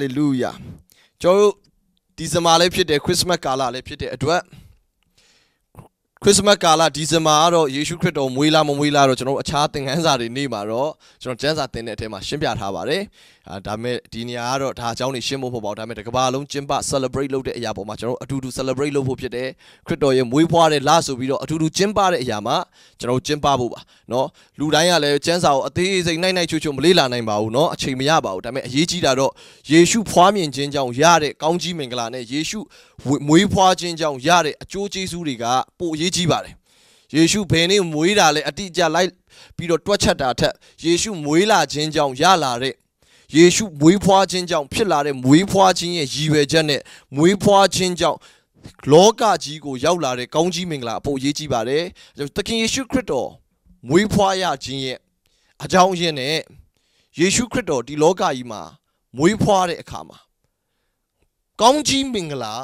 လေလုယာကျွန်တော်တို့ဒီဇင်ဘာလည်းဖြစ်တယ်ခရစ်စမတ်ကာလလည်းဖြစ်တဲ့အတွက်ခရစ်စမတ်ကာလဒီဇင်ဘာကတော့ယေရှုခရစ်တော်မွေးလာမမွေးလာတော့ကျွန်တော်အခြားသင်ခန်းစာတွေနေ့မှာတော့ကျွန်တော်ကျမ်းစာသင်တဲ့အထဲမှာရှင်းပြထားပါတယ်။အာဒါပေမဲ့ဒီနေရာကတော့ဒါအကြောင်းနေရှင်းဖို့မဟုတ်ပါဘူး။ဒါပေမဲ့တစ်ကမ္ဘာလုံးကျင်းပ celebrate လုပ်တဲ့အရာပေါ်မှာကျွန်တော်အတူတူ celebrate လုပ်ဖို့ဖြစ်တယ်။ခရစ်တော်ရဲ့မွေးဖွားတဲ့လဆိုပြီးတော့အတူတူကျင်းပတဲ့အရာမှာကျွန်တော်ကျင်းပဖို့ပါ။နော်လူတိုင်းကလည်းကျမ်းစာကိုအသေးစိတ်နိုင်နိုင်ချွတ်ချွတ်မလေ့လာနိုင်ပါဘူးနော်။အချိန်မရပါဘူး။ဒါပေမဲ့အရေးကြီးတာတော့ယေရှုဖွားမြင်ခြင်းကြောင့်ရတဲ့ကောင်းကြီးမင်္ဂလာနဲ့ယေရှုမွေးဖွားခြင်းကြောင့်ရတဲ့အကျိုးကျေးဇူးတွေကပိုအရေးကြီးပါတယ်ယေရှုဘယ်နေ့မွေးတာလဲအတိအကျလိုက်ပြီးတော့တွက်ချက်တာထက်ယေရှုမွေးလာခြင်းကြောင့်ရလာတဲ့ယေရှုမွေးဖွားခြင်းကြောင့်ဖြစ်လာတဲ့မွေးဖွားခြင်းရဲ့ရည်ရွယ်ချက်နဲ့မွေးဖွားခြင်းကြောင့်လောကကြီးကိုရောက်လာတဲ့ကောင်းကြီးမင်္ဂလာအဖို့ရေးကြည့်ပါတယ်။သခင်ယေရှုခရစ်တော်မွေးဖွားရခြင်းရဲ့အကြောင်းရင်းနဲ့ယေရှုခရစ်တော်ဒီလောကကြီးမှာမွေးဖွားတဲ့အခါမှာကောင်းကြီးမင်္ဂလာ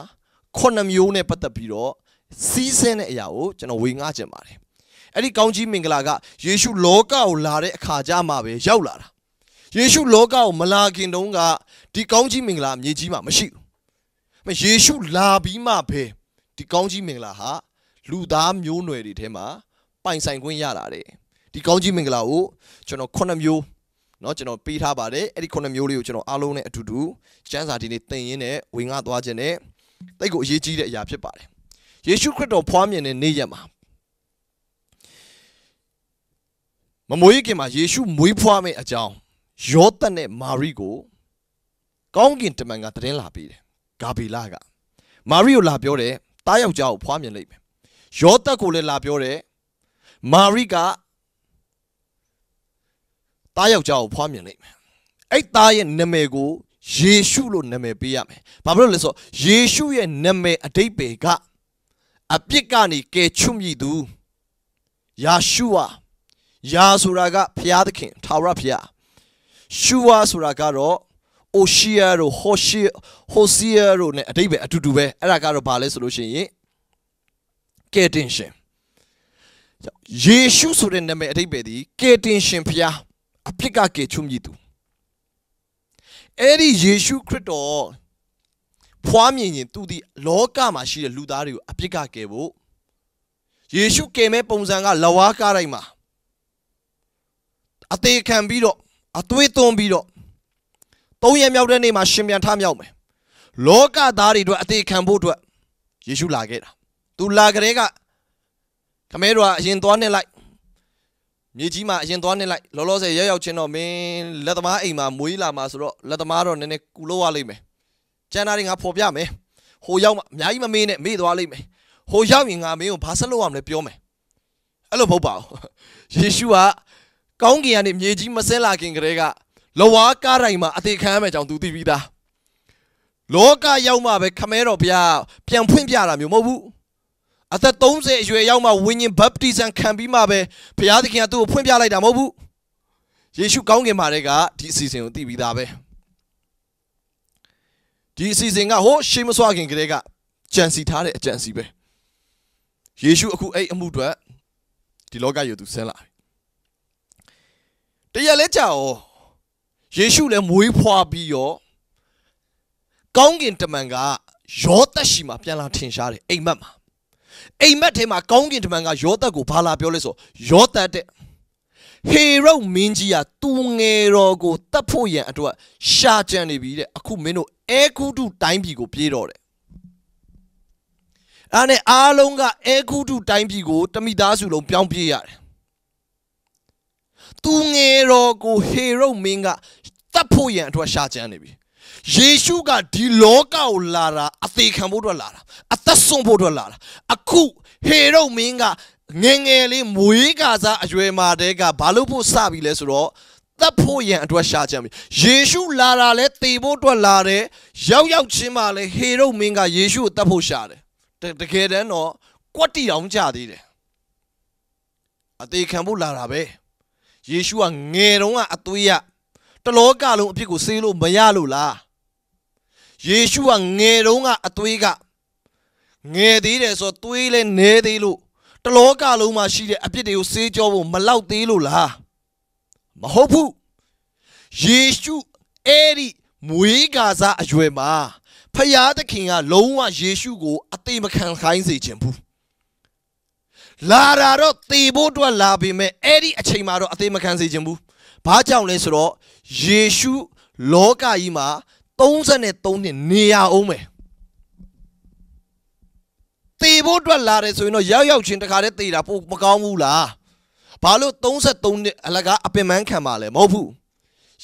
ခုနှစ်မျိုးနဲ့ပတ်သက်ပြီးတော့စီးဆင်းတဲ့အရာကိုကျွန်တော်ဝေငှခြင်းပါတယ်။အဲ့ဒီကောင်းကြီးမင်္ဂလာကယေရှုလောကကိုလာတဲ့အခါကြမှာပဲရောက်လာတာ။ယေရှုလောကကိုမလာခင်တုန်းကဒီကောင်းကြီးမင်္ဂလာအမြင့်ကြီးမှာမရှိဘူး။မယေရှုလာပြီးမှပဲဒီကောင်းကြီးမင်္ဂလာဟာလူသားမျိုးနွယ်တွေထဲမှာပိုင်ဆိုင်ခွင့်ရလာတယ်။ဒီကောင်းကြီးမင်္ဂလာကိုကျွန်တော်ခုနှစ်မျိုးเนาะကျွန်တော်ပေးထားပါတယ်အဲ့ဒီခုနှစ်မျိုးလေးကိုကျွန်တော်အားလုံးနဲ့အတူတူစံစာဒီနေ့သင်ရင်းနဲ့ဝင်ငှသွားခြင်းနဲ့တိတ်ကိုအရေးကြီးတဲ့အရာဖြစ်ပါတယ်ယေရှုခရစ်တော်ဖွားမြင်တဲ့နေ့ရက်မှာမမွေးခင်မှာယေရှုမွေးဖွားမယ့်အကြောင်းယောသနဲ့မာရိကိုကောင်းကင်တမန်ကတရင်လာပေးတယ်ဂါဘီလာက မာရိကိုလာပြောတယ်တားယောက်ျားကိုဖွားမြင်လိုက်မယ်ယောသကိုလည်းလာပြောတယ်မာရိကတားယောက်ျားကိုဖွားမြင်လိုက်မယ်အဲ့သားရဲ့နာမည်ကိုယေရှုလို့နာမည်ပေးရမယ်။ဘာဖြစ်လို့လဲဆိုတော့ယေရှုရဲ့နာမည်အတိတ်ပေကအပြစ်ကနေကယ်ချွတ်မိသူယာရှုဟာယာဆိုတာကဖျားသခင်ထာဝရဖျားရှုဝါဆိုတာကတော့အိုရှိယာတို့ဟိုရှိဟိုစီယာတို့ ਨੇ အတိတ်ပဲအတူတူပဲအဲ့ဒါကတော့ဘာလဲဆိုလို့ရှိရင်ကယ်တင်ရှင်ယေရှုဆိုတဲ့နာမည်အတိတ်ပဲဒီကယ်တင်ရှင်ဖျားအပြစ်ကကယ်ချွတ်မိသူအဲ့ဒီယေရှုခရစ်တော်ဖွားမြင်ရင်သူဒီလောကမှာရှိတဲ့လူသားတွေကိုအပြစ်ကကယ်ဖို့ယေရှုကယ်မဲ့ပုံစံကလဝါကားတိုင်းမှာအသေးခံပြီးတော့အသွေးသွန်းပြီးတော့သုံးရမြောက်တဲ့နေ့မှာရှင်ပြန်ထမြောက်မယ်လောကသားတွေအတွက်အသေးခံဖို့အတွက်ယေရှုလာခဲ့တာသူလာကြတဲ့ကခမဲတော်ကအရင်သွားနေလိုက်မြေကြီးမှာအရင်သွားနေလိုက်လောလောဆယ်ရောက်ရောက်ချင်းတော့မင်းလက်သမားအိမ်မှာမွေးလာမှာဆိုတော့လက်သမားတော့နည်းနည်းကူလို့ရလိမ့်မယ်ကျန်တာတွေငါဖော်ပြမယ်ဟိုရောက်မှအများကြီးမမေးနဲ့မေ့သွားလိမ့်မယ်ဟိုရောက်ရင်ငါမင်းကိုဘာဆက်လုပ်ရမလဲပြောမယ်အဲ့လိုမဟုတ်ပါဘူးယေရှုကကောင်းကင်ကနေမြေကြီးမဆင်းလာခင်ကတည်းကလဝါကားတိုင်းမှာအသေးခံရမယ်ကြောင့်သူသိပြီးသားလောကရောက်မှပဲခမဲတော်ဘုရားပြန်ဖွင့်ပြတာမျိုးမဟုတ်ဘူးအသက်30အရွယ်ရောက်မှဝိညာဉ်ဘပ်တိဇံခံပြီးမှပဲဘုရားသခင်ကသူ့ကိုဖွင့်ပြလိုက်တာမဟုတ်ဘူးယေရှုကောင်းကင်မှာတည်းကဒီအစီအစဉ်ကိုသိပြီးသားပဲဒီအစီအစဉ်ကဟိုရှေးမစွာခင်ကတည်းကကြံစီထားတဲ့အကြံစီပဲယေရှုအခုအဲ့အမှုတွေဒီလောကယုံသူဆင်းလာပြီတရက်လဲကြာရောယေရှုလည်းမွေးဖွားပြီးရောကောင်းကင်တမန်ကယောသရှိမှာပြန်လာထင်ရှားတယ်အိမ်မက်မှာအိမ်မက်ထဲမှာကောင်းကင်တမန်ကယောသတ်ကိုဘာလာပြောလဲဆိုယောသတ်တဲ့ဟေရုမင်းကြီးကသူငယ်တော်ကိုတတ်ဖို့ရန်အတွက်ရှာကြံနေပြီတဲ့အခုမင်းတို့အဲကုတုတိုင်းပြည်ကိုပြေးတော့တယ်။ဒါနဲ့အားလုံးကအဲကုတုတိုင်းပြည်ကို တမိသားစုလုံးပြောင်းပြေးရတယ်။သူငယ်တော်ကိုဟေရုမင်းကတတ်ဖို့ရန်အတွက်ရှာကြံနေပြီယေရှုကဒီလောကကိုလာတာအသေးခံဖို့အတွက်လာတာအသက်ဆုံးဖို့အတွက်လာတာအခုဟေရုမင်းကငငယ်လေးမွေးကစားအရွယ်မှာတည်းကဘာလို့ဖို့စပြီလဲဆိုတော့တပ်ဖို့ရန်အတွက်ရှာကြံပြီယေရှုလာတာလဲတေဖို့အတွက်လာတယ်ရောက်ရောက်ချင်းမှလဲဟေရုမင်းကယေရှုကိုတပ်ဖို့ရှာတယ်တကယ်တမ်းတော့ကွက်တီအောင်ကြသေးတယ်အသေးခံဖို့လာတာပဲယေရှုကငယ်တုန်းကအသွေးရတလောကလုံးအဖြစ်ကိုဆေးလို့မရလို့လားယေရှုကငယ်တုန်းကအသွေးကငယ်သေးတယ်ဆိုတော့သွေးလည်းနဲသေးလို့တလောကလုံးမှာရှိတဲ့အပြစ်တွေကိုစေးကြောဖို့မလောက်သေးလို့လားမဟုတ်ဘူးယေရှုအဲ့ဒီမွေးကာစားအရွယ်မှာဖယားသခင်က လုံးဝယေရှုကို အသေးမခံခိုင်းစေခြင်းဘူးလာတာတော့တေဖို့အတွက်လာပေမဲ့အဲ့ဒီအချိန်မှာတော့အသေးမခံစေခြင်းဘူးဘာကြောင့်လဲဆိုတော့ယေရှုလောကကြီးမှာ33နှစ်နေရအောင်မယ်တေဖို့အတွက်လာတယ်ဆိုရင်တော့ရောက်ရောက်ချင်းတခါတည်းတေတာပိုမကောင်းဘူးလားဘာလို့33နှစ်အလကားအပင်ပန်းခံပါလဲမဟုတ်ဘူး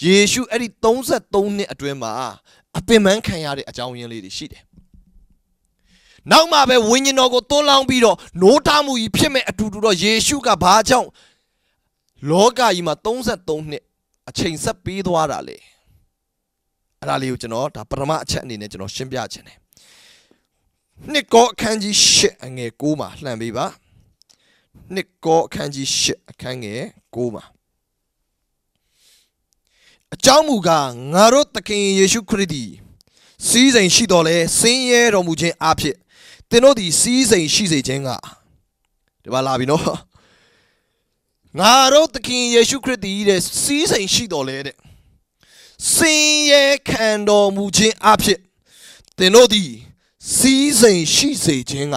ယေရှုအဲ့ဒီ33နှစ်အတွင်းမှာအပင်ပန်းခံရတဲ့အကြောင်းရင်းလေးတွေရှိတယ်နောက်မှပဲဝိညာဉ်တော်ကိုသွန်းလောင်းပြီးတော့နိုးထမှုကြီးဖြစ်မဲ့အတူတူတော့ယေရှုကဘာကြောင့်လောကကြီးမှာ33နှစ်အချိန်ဆက်ပေးသွားတာလေ။အဲ့ဒါလေးကိုကျွန်တော်ဒါပထမအချက်အနေနဲ့ကျွန်တော်ရှင်းပြခြင်းတယ်နှစ်ကောအခန်းကြီး၈အငယ်၉မှာလှန်ပေးပါနှစ်ကောအခန်းကြီး၈အခန်းငယ်၉မှာအကြောင်းမူကားငါတို့သခင်ယေရှုခရစ်သည်စီးစိမ်ရှိတော်လဲဆင်းရဲတော်မူခြင်းအဖြစ်သင်တို့သည်စီးစိမ်ရှိစေခြင်းကဒီမှာလာပြီနော်ငါတို့သခင်ယေရှုခရစ်သည်တဲ့စီးစိမ်ရှိတော်လဲတဲ့စင်ရဲ့ခံတော်မူခြင်းအဖြစ်သင်တို့သည်စီးစိမ်ရှိစေခြင်းက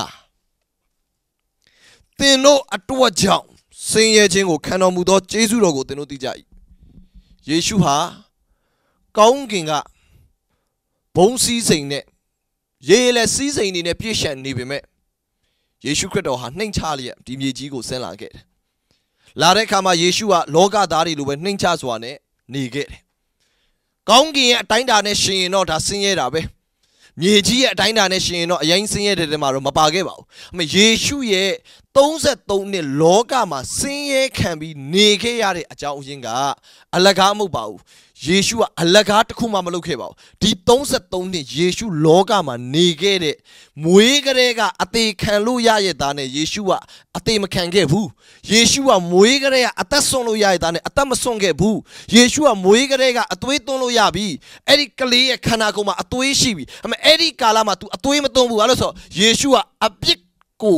သင်တို့အတွက်ကြောင့်စင်ရဲ့ခြင်းကိုခံတော်မူသောယေရှုတော်ကိုသင်တို့သိကြ၏ယေရှုဟာကောင်းကင်ကဘုံစည်းစိမ်နဲ့ရေလက်စည်းစိမ်တွေနဲ့ပြည့်ရှံနေပေမဲ့ယေရှုခရစ်တော်ဟာနှိမ်ချလျက်ဒီမြေကြီးကိုဆင်းလာခဲ့တယ်။လာတဲ့အခါမှာယေရှုကလောကသားတွေလိုပဲနှိမ်ချစွာနဲ့နေခဲ့တယ်ကောင်းကင်ရဲ့အတိုင်းတာနဲ့ရှင်ရင်တော့ဒါဆင်းရဲတာပဲမြေကြီးရဲ့အတိုင်းတာနဲ့ရှင်ရင်တော့အရင်ဆင်းရဲတဲ့တဲမှာတော့မပါခဲ့ပါဘူးအမေယေရှုရဲ့33နှစ်လောကမှာဆင်းရဲခံပြီးနေခဲ့ရတဲ့အကြောင်းအရင်းကအလကားမဟုတ်ပါဘူးယေရှုကအလကားတစ်ခုမှမလုပ်ခဲ့ပါဘူးဒီ33နှစ်ယေရှုလောကမှာနေခဲ့တဲ့မွေးကလေးကအသေးခံလို့ရရဲ့သားနဲ့ယေရှုကအသေးမခံခဲ့ဘူးယေရှုကမွေးကလေးကအသက်ဆုံးလို့ရရဲ့သားနဲ့အသက်မဆုံးခဲ့ဘူးယေရှုကမွေးကလေးကအသွေးသွန်းလို့ရပြီအဲ့ဒီကလေးရဲ့ခန္ဓာကိုယ်မှာအသွေးရှိပြီအမေအဲ့ဒီကာလမှာ तू အသွေးမသွန်းဘူးဘာလို့ဆိုတော့ယေရှုကအပြစ်ကို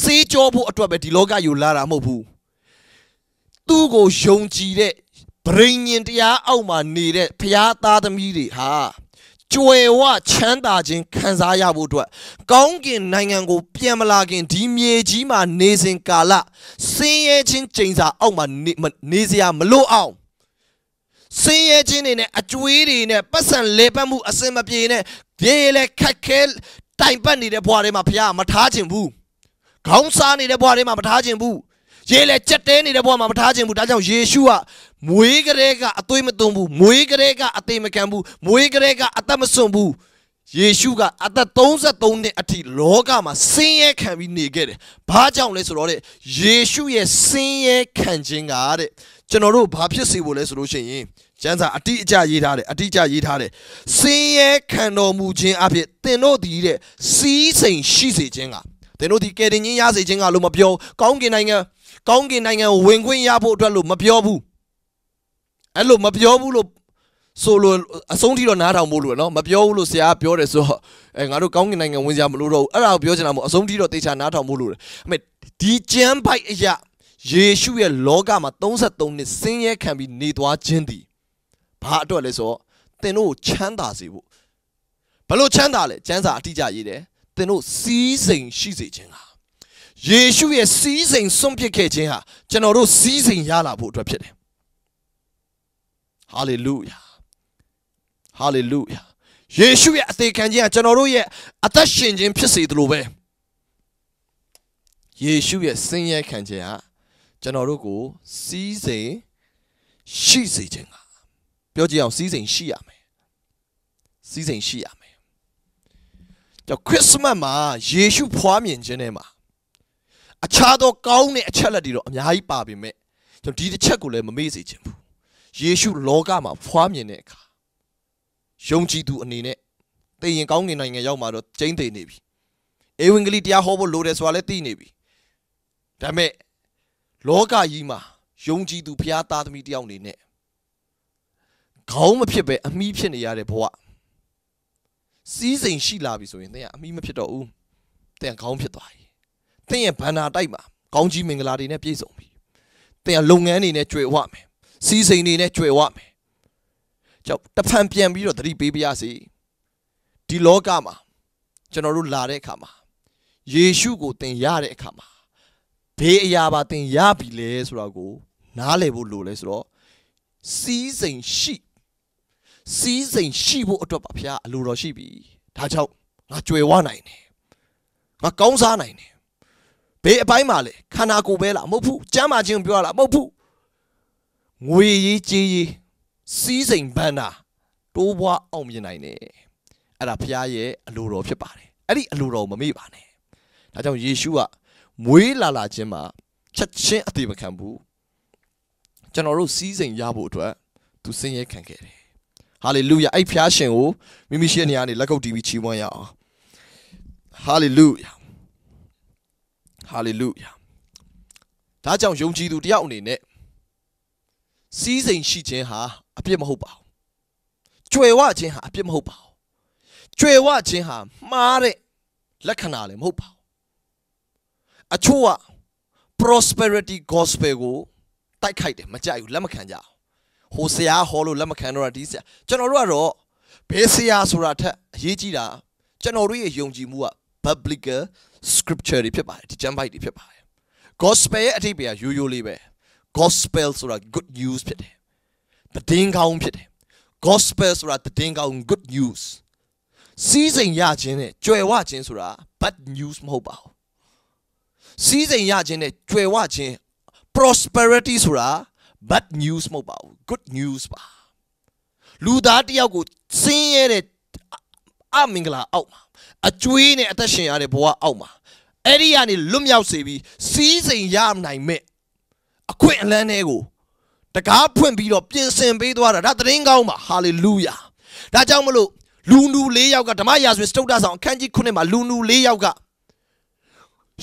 စေးကြောဖို့အတွက်ပဲဒီလောကယူလာတာမဟုတ်ဘူးသူ့ကိုယုံကြည်တဲ့ဗြိဉ္ဉ်တရားအောက်မှာနေတဲ့ဖရာသားသမီးတွေဟာကြွယ်ဝချမ်းသာခြင်းခံစားရဖို့အတွက် ကောင်းကင်နိုင်ငံကိုပြန်မလာခင်ဒီမြေကြီးမှာ နေစဉ်ကာလဆင်းရဲခြင်းချိန်စာအောက်မှာနေစရာမလိုအောင်ဆင်းရဲခြင်းတွေနဲ့အကျွေးတွေနဲ့ပတ်စံလေပတ်မှုအစင်မပြေနဲ့ဒီလေခက်ခဲတိုင်ပတ်နေတဲ့ဘဝတွေမှာဘုရားမထားခြင်းဘူးခေါင်းစားနေတဲ့ဘဝတွေမှာမထားခြင်းဘူးရေလဲကြက်တဲနေတဲ့ဘဝမှာမထားခြင်းဘူးဒါကြောင့်ယေရှုကမွေးကလေးကအသွေးမသွန်ဘူးမွေးကလေးကအသေးမကမ်းဘူးမွေးကလေးကအသက်မစွန့်ဘူးယေရှုက အသက်33နှစ်အထိလောကမှာဆင်းရဲခံပြီးနေခဲ့တယ်။ဘာကြောင့်လဲဆိုတော့တဲ့ယေရှုရဲ့ဆင်းရဲခံခြင်းကတဲ့ကျွန်တော်တို့ဘာဖြစ်စေဖို့လဲဆိုလို့ရှိရင်ကျမ်းစာအတိအကျရေးထားတယ်အတိအကျရေးထားတယ်ဆင်းရဲခံတော်မူခြင်းအဖြစ်သင်တို့ဒီတဲ့စီးစိမ်ရှိစေခြင်းကသင်တို့ဒီကယ်တင်ခြင်းရစေခြင်းကလို့မပြောကောင်းကင်နိုင်ငံကောင်းကင်နိုင်ငံကိုဝင်ခွင့်ရဖို့အတွက်လို့မပြောဘူးအဲ့လိုမပြောဘူးလို့ဆိုလို့အဆုံးထိတော့နားထောင်ဖို့လို့နော်မပြောဘူးလို့ဆရာကပြောတယ်ဆိုတော့အဲငါတို့ကောင်းကင်နိုင်ငံဝင်စရာမလိုတော့ဘူးအဲ့ဒါကိုပြောချင်တာမဟုတ်အဆုံးထိတော့တေချာနားထောင်ဖို့လို့အမေဒီကျမ်းပိုက်အရာယေရှုရဲ့လောကမှာ33နှစ်ဆင်းရဲခံပြီးနေသွားခြင်းသည်ဘာအတွက်လဲဆိုတော့သင်တို့ချမ်းသာစေဖို့ဘလို့ချမ်းသာလဲကျမ်းစာအတိအကျရေးတယ်သင်တို့စီးစိမ်ရှိစေခြင်းလားယေရှုရဲ့စီးစိမ်စွန့်ပစ်ခဲ့ခြင်းဟာကျွန်တော်တို့စီးစိမ်ရလာဖို့အတွက်ဖြစ်တယ်။ဟာလေလုယာ။ဟာလေလုယာ။ယေရှုရဲ့အသေးခံခြင်းဟာကျွန်တော်တို့ရဲ့အသက်ရှင်ခြင်းဖြစ်စေသလိုပဲ။ယေရှုရဲ့ဆင်းရဲခံခြင်းဟာကျွန်တော်တို့ကိုစီးစိမ်ရှိစေခြင်းကပြောကြည့်အောင်စီးစိမ်ရှိရမယ်။စီးစိမ်ရှိရမယ်။ကြောင့်ခရစ်စမတ်မှာယေရှုဖွားမြင်ခြင်းနဲ့မှာအခြားသောကောင်းတဲ့အချက်လက်တွေတော့အများကြီးပါပေမဲ့ကျွန်တော်ဒီတစ်ချက်ကိုလည်းမမေ့စေချင်ဘူးယေရှုလောကမှာဖွားမြင်တဲ့အခါယုံကြည်သူအနေနဲ့တည်ရင်ကောင်းကင်နိုင်ငံရောက်မှာတော့ကျိမ့်သိနေပြီဧဝံဂေလိတရားဟောဖို့လိုတယ်ဆိုတာလည်းသိနေပြီဒါပေမဲ့လောကကြီးမှာယုံကြည်သူဘုရားသားသမီးတယောက်အနေနဲ့ခေါင်းမဖြစ်ပဲအမီးဖြစ်နေရတဲ့ဘဝစီးစိမ်ရှိလာပြီဆိုရင်တဲ့ကအမီးမဖြစ်တော့ဘူးတဲ့ခေါင်းဖြစ်သွားပြီသင်ရဲ့ဘန္နာတိုက်မှာကောင်းကြီးမင်္ဂလာတွေနဲ့ပြည့်စုံပြီသင်ကလုပ်ငန်းတွေနဲ့ကြွယ်ဝမယ်စီးစိမ်တွေနဲ့ကြွယ်ဝမယ်ကြောက်တဖန်ပြန်ပြီးတော့သတိပေးပါရစေဒီလောကမှာကျွန်တော်တို့လာတဲ့အခါမှာယေရှုကိုသင်ရတဲ့အခါမှာဘေးအရာပါသင်ရပြီလေဆိုတော့ကို နားလည်ဖို့လိုလဲဆိုတော့စီးစိမ်ရှိစီးစိမ်ရှိဖို့အတွက်ပါဗျာအလိုတော်ရှိပြီဒါကြောင့်ငါကြွယ်ဝနိုင်တယ်ငါကောင်းစားနိုင်တယ်ဘေးအပိုင်းမှာလေခန္ဓာကိုယ်ပဲလားမဟုတ်ဘူးကျမ်းမာခြင်းပြောရလားမဟုတ်ဘူးငွေရေးကြေးရေးစီးစိမ်ဘန်းတာတိုးပွားအောင်မြင်နိုင်တယ်အဲ့ဒါဖရားရဲ့အလိုတော်ဖြစ်ပါတယ်အဲ့ဒီအလိုတော်ကိုမမေ့ပါနဲ့ဒါကြောင့်ယေရှုကမွေးလာလာခြင်းမှာချက်ချင်းအသေးမခံဘူးကျွန်တော်တို့စီးစိမ်ရဖို့အတွက်သူဆင်းရဲခံခဲ့တယ်ဟာလေလုယာအဲ့ဖျားရှင်ကိုမိမိရှိတဲ့နေရာနေလက်ကုပ်တီးပြီးချီးမွမ်းရအောင်ဟာလေလုယာ哈利路亚！他讲用基督的奥秘呢，西人西见哈，阿边冇好报；追娃见哈，阿边冇好报；追娃见哈，妈的，来看哪里冇报？阿错啊，Prosperity Gospel 带开的，冇家有那么看家，好事啊，好路那么看落来，底些？在哪里做？平时啊，做来他业绩啦，在哪里用钱买啊？不不的。scripture တွေဖြစ်ပါတယ်ဒီ jump bite တွေဖြစ်ပါတယ် gospel ရဲ့အထိပ္ပယ်ကရိုးရိုးလေးပဲ gospel ဆိုတာ good news ဖြစ်တယ်တည်င်းကောင်းဖြစ်တယ် gospel ဆိုတာတည်င်းကောင်း good news စီးစိမ်ရခြင်းနဲ့ကြွယ်ဝခြင်းဆိုတာ bad news မဟုတ်ပါဘူးစီးစိမ်ရခြင်းနဲ့ကြွယ်ဝခြင်း prosperity ဆိုတာ bad news မဟုတ်ပါဘူး good news ပါလူသားတယောက်ကိုစင်းရဲတဲ့အမင်္ဂလာအောက်မှာအကျွေးနဲ့အသက်ရှင်ရတဲ့ဘဝအောက်မှာအဲ့ဒီကနေလွတ်မြောက်စေပြီးစီးစိမ်ရနိုင်မဲ့အခွင့်အလန်းတွေကိုတကားဖွင့်ပြီးတော့ပြင်ဆင်ပေးသွားတာဒါသတင်းကောင်းပါဟာလေလုယာဒါကြောင့်မလို့လူနူ၄ယောက်ကဓမ္မရာဇဝင်စတုတ္တဆောင်အခန်းကြီး9မှာလူနူ၄ယောက်က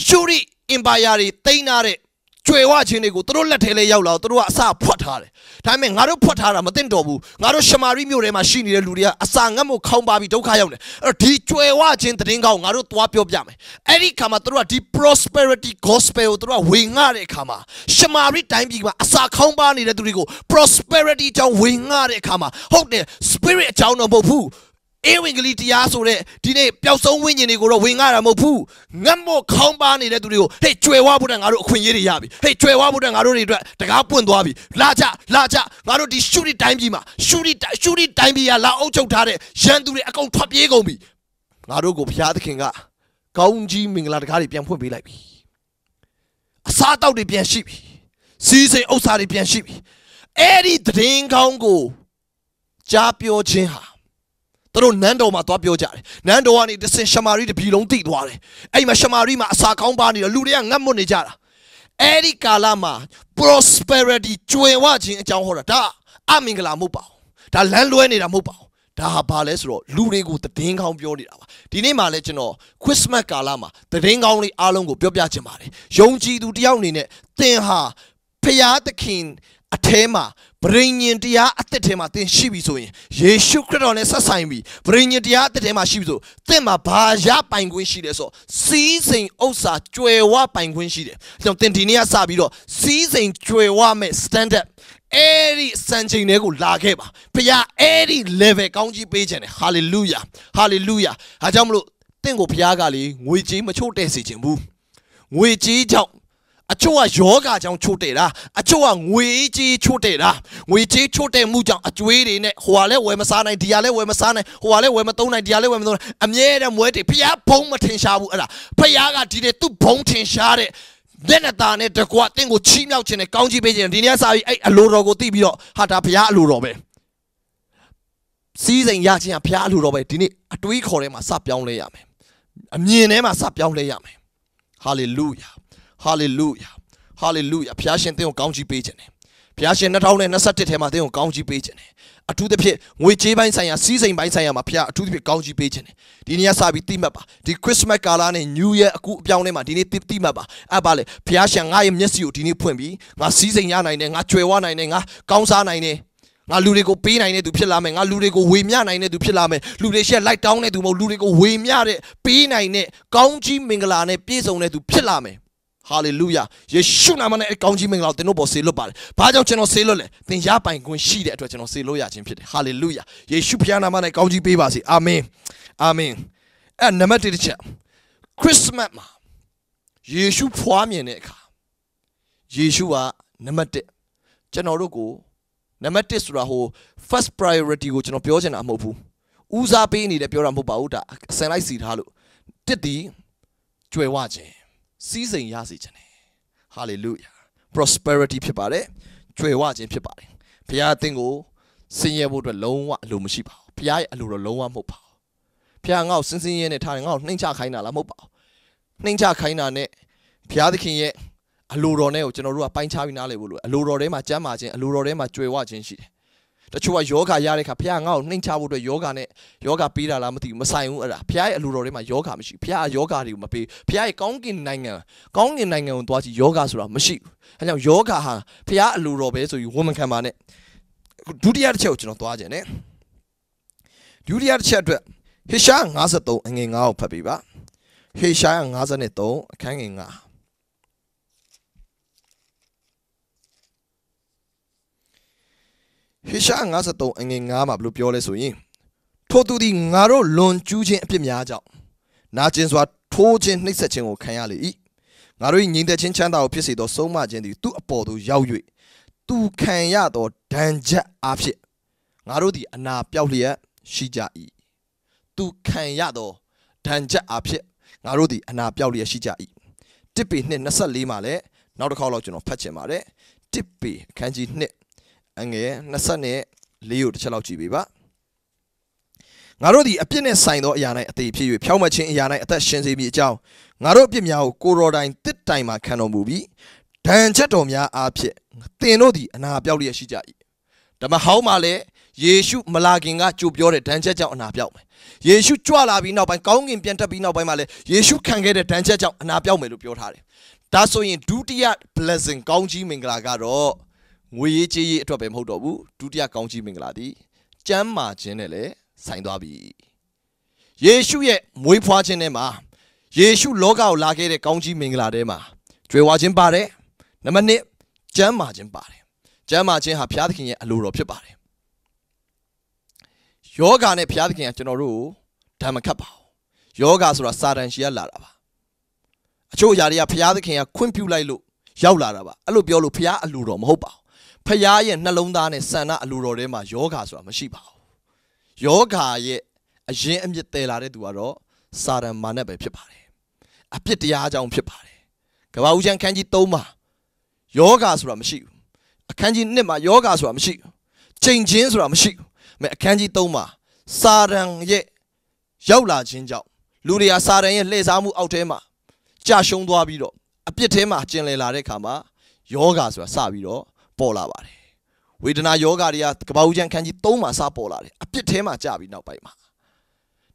ရှူရီအင်ပါယာတွေတိမ့်နာတဲ့ကျွယ်ဝခြင်းတွေကိုသူတို့လက်ထဲလေးရောက်လာသူတို့ကအစာဖွက်ထားတယ်။ဒါပေမဲ့ငါတို့ဖွက်ထားတာမသိတော့ဘူး။ငါတို့ရှမာရိမြို့ထဲမှာရှိနေတဲ့လူတွေကအစာငတ်မှုခေါင်းပါပြီးဒုက္ခရောက်နေ။အဲ့တော့ဒီကျွယ်ဝခြင်းသတင်းကောင်းငါတို့သွားပြောပြမယ်။အဲ့ဒီခါမှာသူတို့ကဒီ prosperity gospel ကိုသူတို့ကဝေငှတဲ့အခါမှာရှမာရိတိုင်းပြည်မှာအစာခေါင်းပါနေတဲ့သူတွေကို prosperity အကြောင်းဝေငှတဲ့အခါမှာဟုတ်တယ် spirit အကြောင်းတော့မဟုတ်ဘူး။အင်းဝင်ကလေးတရားဆိုတဲ့ဒီနေ့ပျောက်ဆုံးဝိညာဉ်တွေကိုတော့ဝင်ရတာမဟုတ်ဘူးငတ်မော့ခေါင်းပါနေတဲ့သူတွေကိုဟေ့ကျွယ်ဝဖို့တဲ့ငါတို့အခွင့်အရေးတွေရပြီဟေ့ကျွယ်ဝဖို့တဲ့ငါတို့တွေအတွက်တကားပွင့်သွားပြီလာကြလာကြငါတို့ဒီရှုရီတိုင်းပြည်မှာရှုရီရှုရီတိုင်းပြည်ကလာအုပ်ချုပ်ထားတဲ့ရန်သူတွေအကုန်ထွက်ပြေးကုန်ပြီငါတို့ကိုဘုရားသခင်ကကောင်းကြီးမင်္ဂလာတကားတွေပြန်ဖွင့်ပေးလိုက်ပြီအစားအသောက်တွေပြန်ရှိပြီစီးစိမ်ဥစ္စာတွေပြန်ရှိပြီအဲ့ဒီသတင်းကောင်းကိုကြားပြောခြင်းဟာသူတို့နန်းတော်မှာသွားပြောကြတယ်နန်းတော်ကနေတစင်ရှမာရိတပြည်လုံးတိသွားတယ်အဲ့မှာရှမာရိမှာအစာကောင်းပါနေတော့လူတွေကငတ်မွတ်နေကြတာအဲ့ဒီကာလမှာ prosperity ကျွယ်ဝခြင်းအကြောင်းဟောတာဒါအမင်္ဂလာမဟုတ်ပါဘူးဒါလမ်းလွဲနေတာမဟုတ်ပါဘူးဒါဟာဘာလဲဆိုတော့လူတွေကိုတည်င်းကောင်းပြောနေတာပါဒီနေ့မှလည်းကျွန်တော် Christmas ကာလမှာတည်င်းကောင်းလေးအားလုံးကိုပြောပြချင်ပါတယ်ယုံကြည်သူတယောက်အနေနဲ့သင်ဟာဖျားသခင်အထဲမှာဗြိညင်တရားအသက်ထဲမှာသင်ရှိပြီဆိုရင်ယေရှုခရစ်တော်နဲ့ဆက်ဆိုင်ပြီဗြိညင်တရားအသက်ထဲမှာရှိပြီဆိုသင်မှာဘာရပိုင်ခွင့်ရှိလဲဆိုစီးစိမ်ဥစ္စာကြွယ်ဝပိုင်ခွင့်ရှိတယ်။ဒါကြောင့်သင်ဒီနေ့ကစပြီးတော့စီးစိမ်ကြွယ်ဝမဲ့ standard အဲ့ဒီစံချိန်တွေကိုလာခဲ့ပါ။ဘုရားအဲ့ဒီ level ကောင်းကြီးပေးခြင်းတယ်။ hallelujah hallelujah ။အားကြောင့်မလို့တင့်ကိုဘုရားကလေငွေကြေးမချို့တဲ့စေခြင်းဘူး။ငွေကြေးကြောင့်အချို့ကယောဂါကြောင့်ချို့တဲ့တာအချို့ကငွေကြီးချို့တဲ့တာငွေကြီးချို့တဲ့မှုကြောင့်အကျွေးတွေနဲ့ဟိုကလည်းဝယ်မစားနိုင်ဒီကလည်းဝယ်မစားနိုင်ဟိုကလည်းဝယ်မသုံးနိုင်ဒီကလည်းဝယ်မသုံးနိုင်အမြဲတမ်းမွဲတွေဖျားဘုံမထင်ရှားဘူးအဲ့ဒါဖျားကဒီနေ့သူ့ဘုံထင်ရှားတဲ့မျက်နှာသားနဲ့တကွတင့်ကိုချီးမြှောက်ခြင်းနဲ့ကောင်းချီးပေးခြင်းဒီနေ့စာပြီးအဲ့အလိုတော်ကိုသိပြီးတော့ဟာဒါဖျားအလိုတော်ပဲစီးစိမ်ရခြင်းကဖျားအလိုတော်ပဲဒီနေ့အတွေးခေါ်ထဲမှာစပြောင်းလဲရမယ်အမြင်ထဲမှာစပြောင်းလဲရမယ်ဟာလေလုယာဟာလေလုယာဟာလေလုယာဖျားရှင်သင်ကိုကောင်းချီးပေးခြင်းတယ်ဖျားရှင်2021ထဲမှာသင်ကိုကောင်းချီးပေးခြင်းတယ်အထူးသဖြင့်ငွေကြေးပိုင်းဆိုင်ရာစီးစိမ်ပိုင်းဆိုင်ရာမှာဖျားအထူးသဖြင့်ကောင်းချီးပေးခြင်းတယ်ဒီနေ့ကစပြီးတိမှတ်ပါဒီ Christmas ကာလနဲ့ New Year အခုအပြောင်းလဲမှာဒီနေ့တိမှတ်ပါအဲ့ပါလေဖျားရှင်ငါရဲ့မျက်စိကိုဒီနေ့ဖွင့်ပြီးငါစီးစိမ်ရနိုင်တယ်ငါကြွယ်ဝနိုင်တယ်ငါကောင်းစားနိုင်တယ်ငါလူတွေကိုပေးနိုင်တဲ့သူဖြစ်လာမယ်ငါလူတွေကိုဝေမျှနိုင်တဲ့သူဖြစ်လာမယ်လူတွေရှက်လိုက်တောင်းတဲ့သူမဟုတ်လူတွေကိုဝေမျှတဲ့ပေးနိုင်တဲ့ကောင်းကြီးမင်္ဂလာနဲ့ပြည့်စုံတဲ့သူဖြစ်လာမယ်ဟာလေလုယာယေရှုနာမနဲ့အကောင်းကြီးမင်္ဂလာကိုသင်တို့ပေါ်ဆေးလွတ်ပါတယ်။ဘာကြောင့်ကျွန်တော်ဆေးလွတ်လဲ။သင်ရပိုင်ခွင့်ရှိတဲ့အတွက်ကျွန်တော်ဆေးလွတ်ရခြင်းဖြစ်တယ်။ဟာလေလုယာယေရှုဖခင်နာမနဲ့အကောင်းကြီးပေးပါစေ။အာမင်။အာမင်။အဲနံပါတ်1တစ်ချက်ခရစ်စမတ်မှာယေရှုဖွားမြင်တဲ့အခါယေရှုကနံပါတ်1ကျွန်တော်တို့ကိုနံပါတ်1ဆိုတာဟို first priority ကိုကျွန်တော်ပြောချင်တာမဟုတ်ဘူး။ဦးစားပေးနေတယ်ပြောတာမဟုတ်ပါဘူးဒါအစင်လိုက်စီထားလို့တစ်တီကျွယ်ဝခြင်းစီးစိမ်ရစေခြင်းတယ်ဟာလေလုယာ prosperity ဖြစ်ပါတယ်ကြွယ်ဝခြင်းဖြစ်ပါတယ်ဘုရားအသင်ကိုစင်ရဲဖို့အတွက်လုံးဝအလိုမရှိပါဘူးဘုရားရဲ့အလိုတော့လုံးဝမဟုတ်ပါဘူးဘုရားငါ့ကိုစင်စင်ရဲနဲ့ထားတယ်ငါ့ကိုနှိမ်ချခိုင်းတာလားမဟုတ်ပါဘူးနှိမ်ချခိုင်းတာနဲ့ဘုရားသခင်ရဲ့အလိုတော်နဲ့ကိုကျွန်တော်တို့ကပိုင်းခြားပြီးနားလည်ဖို့လိုအလိုတော်ထဲမှာကြမ်းမာခြင်းအလိုတော်ထဲမှာကြွယ်ဝခြင်းရှိတယ်တချို့ကယောဂရတဲ့ခါဖခင်ငါ့ကိုနှိမ်ချဖို့အတွက်ယောဂနဲ့ယောဂပေးတာလားမသိဘူးမဆိုင်ဘူးအဲ့ဒါဖခင်ရဲ့အလိုတော်ထဲမှာယောဂမရှိဖခင်ကယောဂတွေကိုမပေးဖခင်ရဲ့ကောင်းကင်နိုင်ငံကောင်းကင်နိုင်ငံကိုသွားကြည့်ယောဂဆိုတာမရှိဘူးအဲကြောင့်ယောဂဟာဖခင်အလိုတော်ပဲဆိုပြီးဝန်မခံပါနဲ့ဒုတိယတစ်ချက်ကိုကျွန်တော်သွားခြင်းနဲ့ဒုတိယတစ်ချက်အတွက်ဟေရှာ53အငယ်9ကိုဖတ်ပေးပါဟေရှာ53အခန်းငယ်9ဟေရှာ53အငယ်9မှာဘလို့ပြောလဲဆိုရင်ထိုသူသည်ငါတို့လွန်ကျူးခြင်းအဖြစ်များကြောင့်နာကျင်စွာထိုးခြင်းနှိပ်စက်ခြင်းကိုခံရလေ၏ငါတို့၏ငြိမ်သက်ခြင်းချမ်းသာကိုဖြစ်စေသောဆုံးမခြင်းသည်သူ့အပေါ်သို့ရောက်၍သူခံရသောဒဏ်ချက်အဖြစ်ငါတို့သည်အနာပြောက်လျက်ရှိကြ၏သူခံရသောဒဏ်ချက်အဖြစ်ငါတို့သည်အနာပြောက်လျက်ရှိကြ၏တစ်ပေ224မှာလည်းနောက်တစ်ခေါက်လောက်ကျွန်တော်ဖတ်ချင်ပါတယ်တစ်ပေအခန်းကြီး2အငယ်20နဲ့၄ကိုတစ်ချက်လောက်ကြည့်ပေးပါငါတို့သည်အပြစ်နှင့်ဆိုင်သောအရာ၌အသေးဖြစ်၍ဖြောင်းမခြင်းအရာ၌အသက်ရှင်စေမည်အကြောင်းငါတို့အပြစ်များ ကိုကိုရော်တိုင်တစ်တိုင်မှခံတော်မူပြီးဒဏ်ချက်တော်များအားဖြင့်သင်တို့သည်အနာပြောက်လျက်ရှိကြ၏ဓမ္မဟောင်းမှာလည်းယေရှုမလာခင်ကကြိုပြောတဲ့ဒဏ်ချက်ကြောင့်အနာပြောက်မယ်ယေရှုကြွလာပြီးနောက်ပိုင်းကောင်းကင်ပြန်တက်ပြီးနောက်ပိုင်းမှာလည်းယေရှုခံခဲ့တဲ့ဒဏ်ချက်ကြောင့်အနာပြောက်မယ်လို့ပြောထားတယ်ဒါဆိုရင်ဒုတိယ blessing ကောင်းကြီးမင်္ဂလာကတော့ငွေရေးကြေးရေးအတွက်ပဲမဟုတ်တော့ဘူးဒုတိယကောင်းကြီးမင်္ဂလာသည်ကျမ်းမာခြင်းနဲ့လည်းဆိုင်သွားပြီယေရှုရဲ့မွေးဖွားခြင်းထဲမှာယေရှုလောကကိုလာခဲ့တဲ့ကောင်းကြီးမင်္ဂလာထဲမှာကြွယ်ဝခြင်းပါတယ်နံပါတ်1ကျမ်းမာခြင်းပါတယ်ကျမ်းမာခြင်းဟာဘုရားသခင်ရဲ့အလိုတော်ဖြစ်ပါတယ်ယောဂာနဲ့ဘုရားသခင်ကကျွန်တော်တို့ကိုဓမ္မခတ်ပါဘူးယောဂာဆိုတာစာတန်ရှီကလာတာပါအချို့အရာတွေကဘုရားသခင်ကခွင့်ပြုလိုက်လို့ရောက်လာတာပါအဲ့လိုပြောလို့ဘုရားအလိုတော်မဟုတ်ပါဘူးဖျားရဲ့နှလုံးသားနဲ့ဆန္ဒအလိုတော်ထဲမှာယောဂါဆိုတာမရှိပါဘူးယောဂါရဲ့အရင်အမြစ်တည်လာတဲ့သူကတော့စာရန်မာနပဲဖြစ်ပါတယ်အပြစ်တရားကြောင့်ဖြစ်ပါတယ်ကဘာဦးချမ်းခန်းကြီး၃မှာယောဂါဆိုတာမရှိဘူးအခန်းကြီး1မှာယောဂါဆိုတာမရှိဘူးချိန်ချင်းဆိုတာမရှိဘူးမဲ့အခန်းကြီး3မှာစာရန်ရဲ့ရောက်လာခြင်းကြောင့်လူတွေကစာရန်ရဲ့လှည့်စားမှုအောက်ထဲမှာကြာရှုံးသွားပြီးတော့အပြစ်ထဲမှာကျင်လည်လာတဲ့ခါမှာယောဂါဆိုတာစပြီးတော့ပေါ်လာပါတယ်ဝေဒနာယောဂါတွေကကဘာဦးကျန်ခန်းကြီး၃မှာစပေါ်လာတယ်အပြစ်ထဲမှာကြာပြီးနောက်ပိုင်းမှာ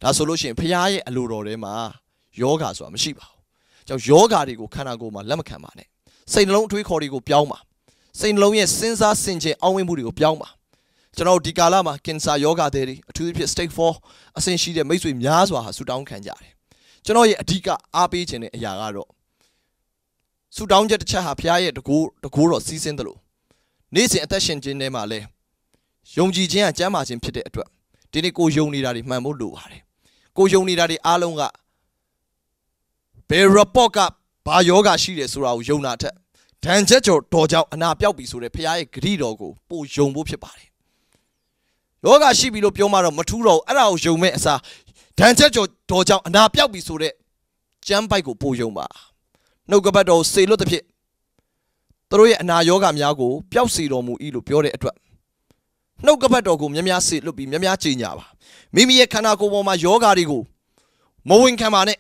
ဒါဆိုလို့ရှိရင်ဖရားရဲ့အလိုတော်ထဲမှာယောဂါဆိုတာမရှိပါဘူးကြောင့်ယောဂါတွေကိုခန္ဓာကိုယ်မှာလက်မခံပါနဲ့စိတ်နှလုံးအထွေးခေါ်တွေကိုပြောင်းပါစိတ်နှလုံးရဲ့စဉ်းစားဆင်ခြင်အောင်းဝင်မှုတွေကိုပြောင်းပါကျွန်တော်ဒီကာလမှာကင်ဆာယောဂတွေတွေအထူးသဖြင့် stage 4အဆင့်ရှိတဲ့မိတ်ဆွေများစွာဟာဆူတောင်းခံကြတယ်ကျွန်တော်ရဲ့အဓိကအားပေးခြင်းတဲ့အရာကတော့ဆူတောင်းချက်တစ်ချက်ဟာဖရားရဲ့တကူတကူတော့စီးဆင်းတယ်လို့နေ့စဉ်အသက်ရှင်ခြင်းထဲမှာလဲယုံကြည်ခြင်းကကျမ်းမာခြင်းဖြစ်တဲ့အတွက်ဒီနေ့ကိုယုံနေတာတွေမှန်ဖို့လိုပါတယ်ကိုယုံနေတာတွေအားလုံးကဘယ် report ကဘာယောဂရှိတယ်ဆိုတာကိုယုံတာထက်ဒဏ်ချက်ကျော်တော်ကြောင့်အနာပြောက်ပြီဆိုတဲ့ဖရားရဲ့ဂရိတော်ကိုပို့ယုံဖို့ဖြစ်ပါတယ်ယောဂရှိပြီလို့ပြောမှတော့မထူးတော့အဲ့ဒါကိုယုံမဲ့အစားဒဏ်ချက်ကျော်တော်ကြောင့်အနာပြောက်ပြီဆိုတဲ့ကျမ်းပိုက်ကိုပို့ယုံပါနှုတ်ကပတ်တော်စေလွတ်သဖြင့်သူတို့ရဲ့အနာရောဂါများကိုပျောက်စေတော်မူ၏လို့ပြောတဲ့အတွက်နှုတ်ကပတ်တော်ကိုများများစေလွတ်ပြီးများများကြည်ညာပါမိမိရဲ့ခန္ဓာကိုယ်ပေါ်မှာယောဂါတွေကိုမဝင်ခံပါနဲ့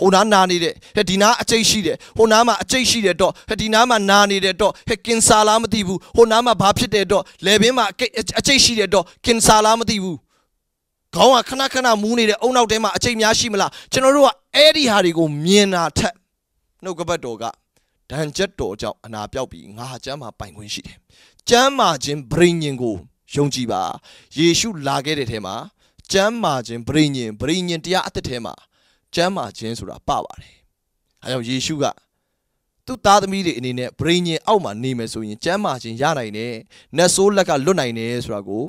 ဟိုနားနာနေတယ်ဟဲ့ဒီနားအကျိတ်ရှိတယ်ဟိုနားမှာအကျိတ်ရှိတယ်တော့ဟဲ့ဒီနားမှာနာနေတယ်တော့ဟဲ့ကင်ဆာလားမသိဘူးဟိုနားမှာဘာဖြစ်တယ်တော့လေဘင်းမှာအကျိတ်ရှိတယ်တော့ကင်ဆာလားမသိဘူးခေါင်းကခဏခဏမူးနေတယ်အုံနောက်ထဲမှာအကျိတ်များရှိမလားကျွန်တော်တို့ကအဲ့ဒီဟာတွေကိုမြင်တာထက်နှုတ်ကပတ်တော်ကဒဏ်ချက်တော်ကြောင့်အနာပြောက်ပြီးငါကျမ်းမာပိုင်ခွင့်ရှိတယ်။ကျမ်းမာခြင်းဗြိဉ္ဉ်ကိုယုံကြည်ပါ။ယေရှုလာခဲ့တဲ့ထဲမှာကျမ်းမာခြင်းဗြိဉ္ဉ်ဗြိဉ္ဉ်တရားအသက်ထဲမှာကျမ်းမာခြင်းဆိုတာပပါတယ်။အဲကြောင့်ယေရှုကသူ့သားသမီးတွေအနေနဲ့ဗြိဉ္ဉ်အောက်မှာနေမယ်ဆိုရင်ကျမ်းမာခြင်းရနိုင်တယ်။နတ်ဆိုးလက်ကလွတ်နိုင်တယ်ဆိုတာကို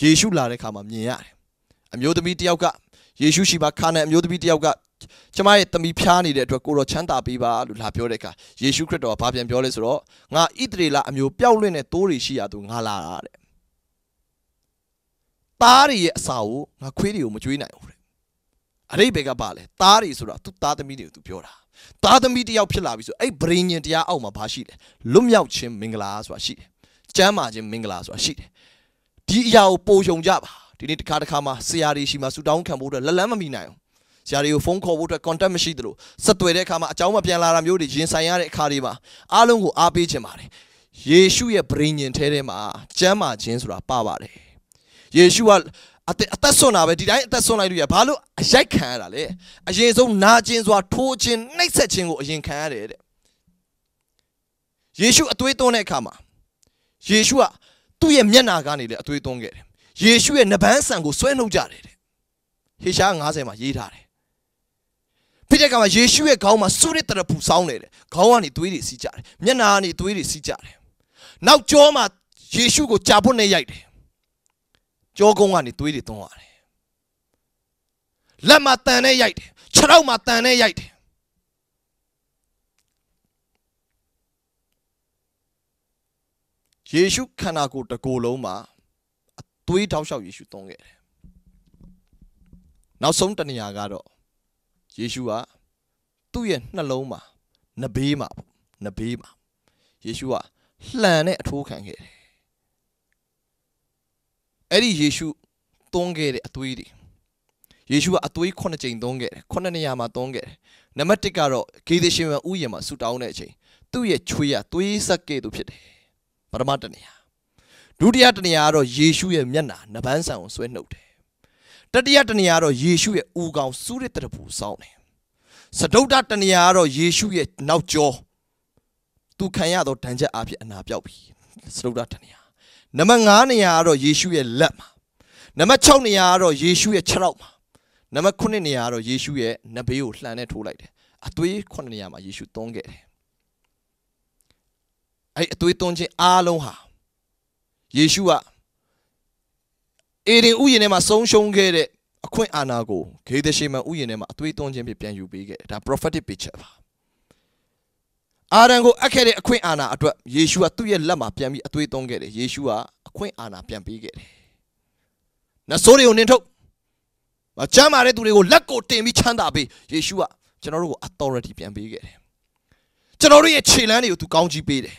ယေရှုလာတဲ့အခါမှာမြင်ရတယ်။အမျိုးသမီးတစ်ယောက်ကယေရှုရှိပါခါနန်အမျိုးသမီးတစ်ယောက်ကကျမရဲ့သမီးဖျားနေတဲ့အတွက်ကိုတော်ချမ်းသာပေးပါလို့လာပြောတဲ့အခါယေရှုခရစ်တော်ကဘာပြန်ပြောလဲဆိုတော့ငါဣသရေလအမျိုးပျောက်လွင့်တဲ့သိုးတွေရှိရသူငါလာတာတဲ့သားတွေရဲ့အစာကိုငါခွေးတွေကိုမကြွေးနိုင်ဘူးတဲ့အရိဘေကပါလေသားတွေဆိုတာသူသားသမီးတွေကိုသူပြောတာသားသမီးတယောက်ဖြစ်လာပြီဆိုအဲ့ဗြိညင်တရားအောက်မှာဘာရှိလဲလွတ်မြောက်ခြင်းမင်္ဂလာဆိုတာရှိတယ်ကျမ်းမာခြင်းမင်္ဂလာဆိုတာရှိတယ်ဒီအရာကိုပိုယုံကြပါဒီနေ့တစ်ခါတစ်ခါမှာဆရာတွေရှိမှဆူတောင်းခံဖို့အတွက်လက်လန်းမမီနိုင်အောင်ဆရာတွေကိုဖုန်းခေါ်ဖို့အတွက် contact မရှိသလိုဆက်သွယ်တဲ့အခါမှာအကြောင်းမပြန်လာတာမျိုးတွေရင်ဆိုင်ရတဲ့အခါတွေမှာအားလုံးကိုအားပေးခြင်းပါတယ်ယေရှုရဲ့ဗြိဉ္ဉ်ထဲထဲမှာကျမ်းမာခြင်းဆိုတာပါပါတယ်ယေရှုကအသက်ဆွန့်တာပဲဒီတိုင်းအသက်ဆွန့်လိုက်လို့ရဘာလို့အရိုက်ခံရတာလဲအရင်ဆုံးနာကျင်စွာထိုးခြင်းနှိပ်စက်ခြင်းကိုအရင်ခံရတယ်တဲ့ယေရှုအသွေးသွန်းတဲ့အခါမှာယေရှုကသူ့ရဲ့မျက်နာကနေလေအသွေးသွန်းခဲ့တယ်ယေရှုရဲ့နဗန်းဆန်ကိုဆွဲနှုတ်ကြတယ်တဲ့ဟေရှား90မှာရေးထားတယ်ဖိတဲ့ကမှာယေရှုရဲ့ခေါင်းမှာဆုရစ်တရပူဆောင်းနေတယ်ခေါင်းကနေသွေးတွေစီးကြတယ်မျက်နှာကနေသွေးတွေစီးကြတယ်နောက်ကြောမှာယေရှုကိုကြာပွတ်နဲ့ရိုက်တယ်ကြောကုန်းကနေသွေးတွေသွန်းရတယ်လက်မှာတန်နဲ့ရိုက်တယ်ခြေထောက်မှာတန်နဲ့ရိုက်တယ်ယေရှုခန္ဓာကိုယ်တစ်ကိုယ်လုံးမှာအသွေးတောက်လျှောက်ယေရှုသွန်းခဲ့တယ်နောက်ဆုံးတနေရာကတော့ယေရှုကသူ့ရဲ့နှလုံးမှာနဘေးမှာပေါ့နဘေးမှာယေရှုကလှန်တဲ့အထိုးခံခဲ့တယ်အဲ့ဒီယေရှုသွန်းခဲ့တဲ့အသွေးတွေယေရှုကအသွေးခုနှစ်ကြိမ်သွန်းခဲ့တယ်ခုနှစ်နေရာမှာသွန်းခဲ့တယ်နံပါတ်1ကတော့ဂေဒရှင်ဝန်ဥယျာဉ်မှာဆူတောင်းတဲ့အချိန်သူ့ရဲ့ချွေးကသွေးဆက်ကဲ့သို့ဖြစ်တယ်ပထမတနေရာဒုတိယတနေရာကတော့ယေရှုရဲ့မျက်နှာနဗန်းဆံကိုဆွဲနှုတ်တယ်တတိယတနေရာတော့ယေရှုရဲ့ဦးကောင်စူးရတဲ့တပူစောင်းတယ်စဒုဒ္ဒတနေရာကတော့ယေရှုရဲ့နောက်ကျောသူခံရသောဒဏ်ချက်အဖြစ်အနာပြောက်ပြီစဒုဒ္ဒတနေရာနံပါတ်9နေရာကတော့ယေရှုရဲ့လက်မှာနံပါတ်6နေရာကတော့ယေရှုရဲ့ခြေထောက်မှာနံပါတ်9နေရာကတော့ယေရှုရဲ့နဘေးကိုလှန်နဲ့ထိုးလိုက်တယ်အသွေး9နေရာမှာယေရှုသွန်းခဲ့တယ်အဲ့အသွေးသွန်းခြင်းအားလုံးဟာယေရှုကအေဒင်ဥယျာဉ်ထဲမှာဆုံးရှုံးခဲ့တဲ့အခွင့်အာဏာကိုဂေဒရှေမန်ဥယျာဉ်ထဲမှာအသွေးသွင်းခြင်းဖြင့်ပြန်ယူပေးခဲ့တယ်ဒါ prophetic picture ပါအာရန်ကိုအပ်ခဲ့တဲ့အခွင့်အာဏာအတွက်ယေရှုကသူ့ရဲ့လက်မှာပြန်ပြီးအသွေးသွင်းခဲ့တယ်ယေရှုကအခွင့်အာဏာပြန်ပေးခဲ့တယ်နဆိုးတွေကိုနှင်ထုတ်မချမ်းမာတဲ့သူတွေကိုလက်ကိုတင်ပြီးချမ်းသာပေးယေရှုကကျွန်တော်တို့ကို authority ပြန်ပေးခဲ့တယ်ကျွန်တော်တို့ရဲ့ခြေလမ်းတွေကိုသူကောင်းကြီးပေးတယ်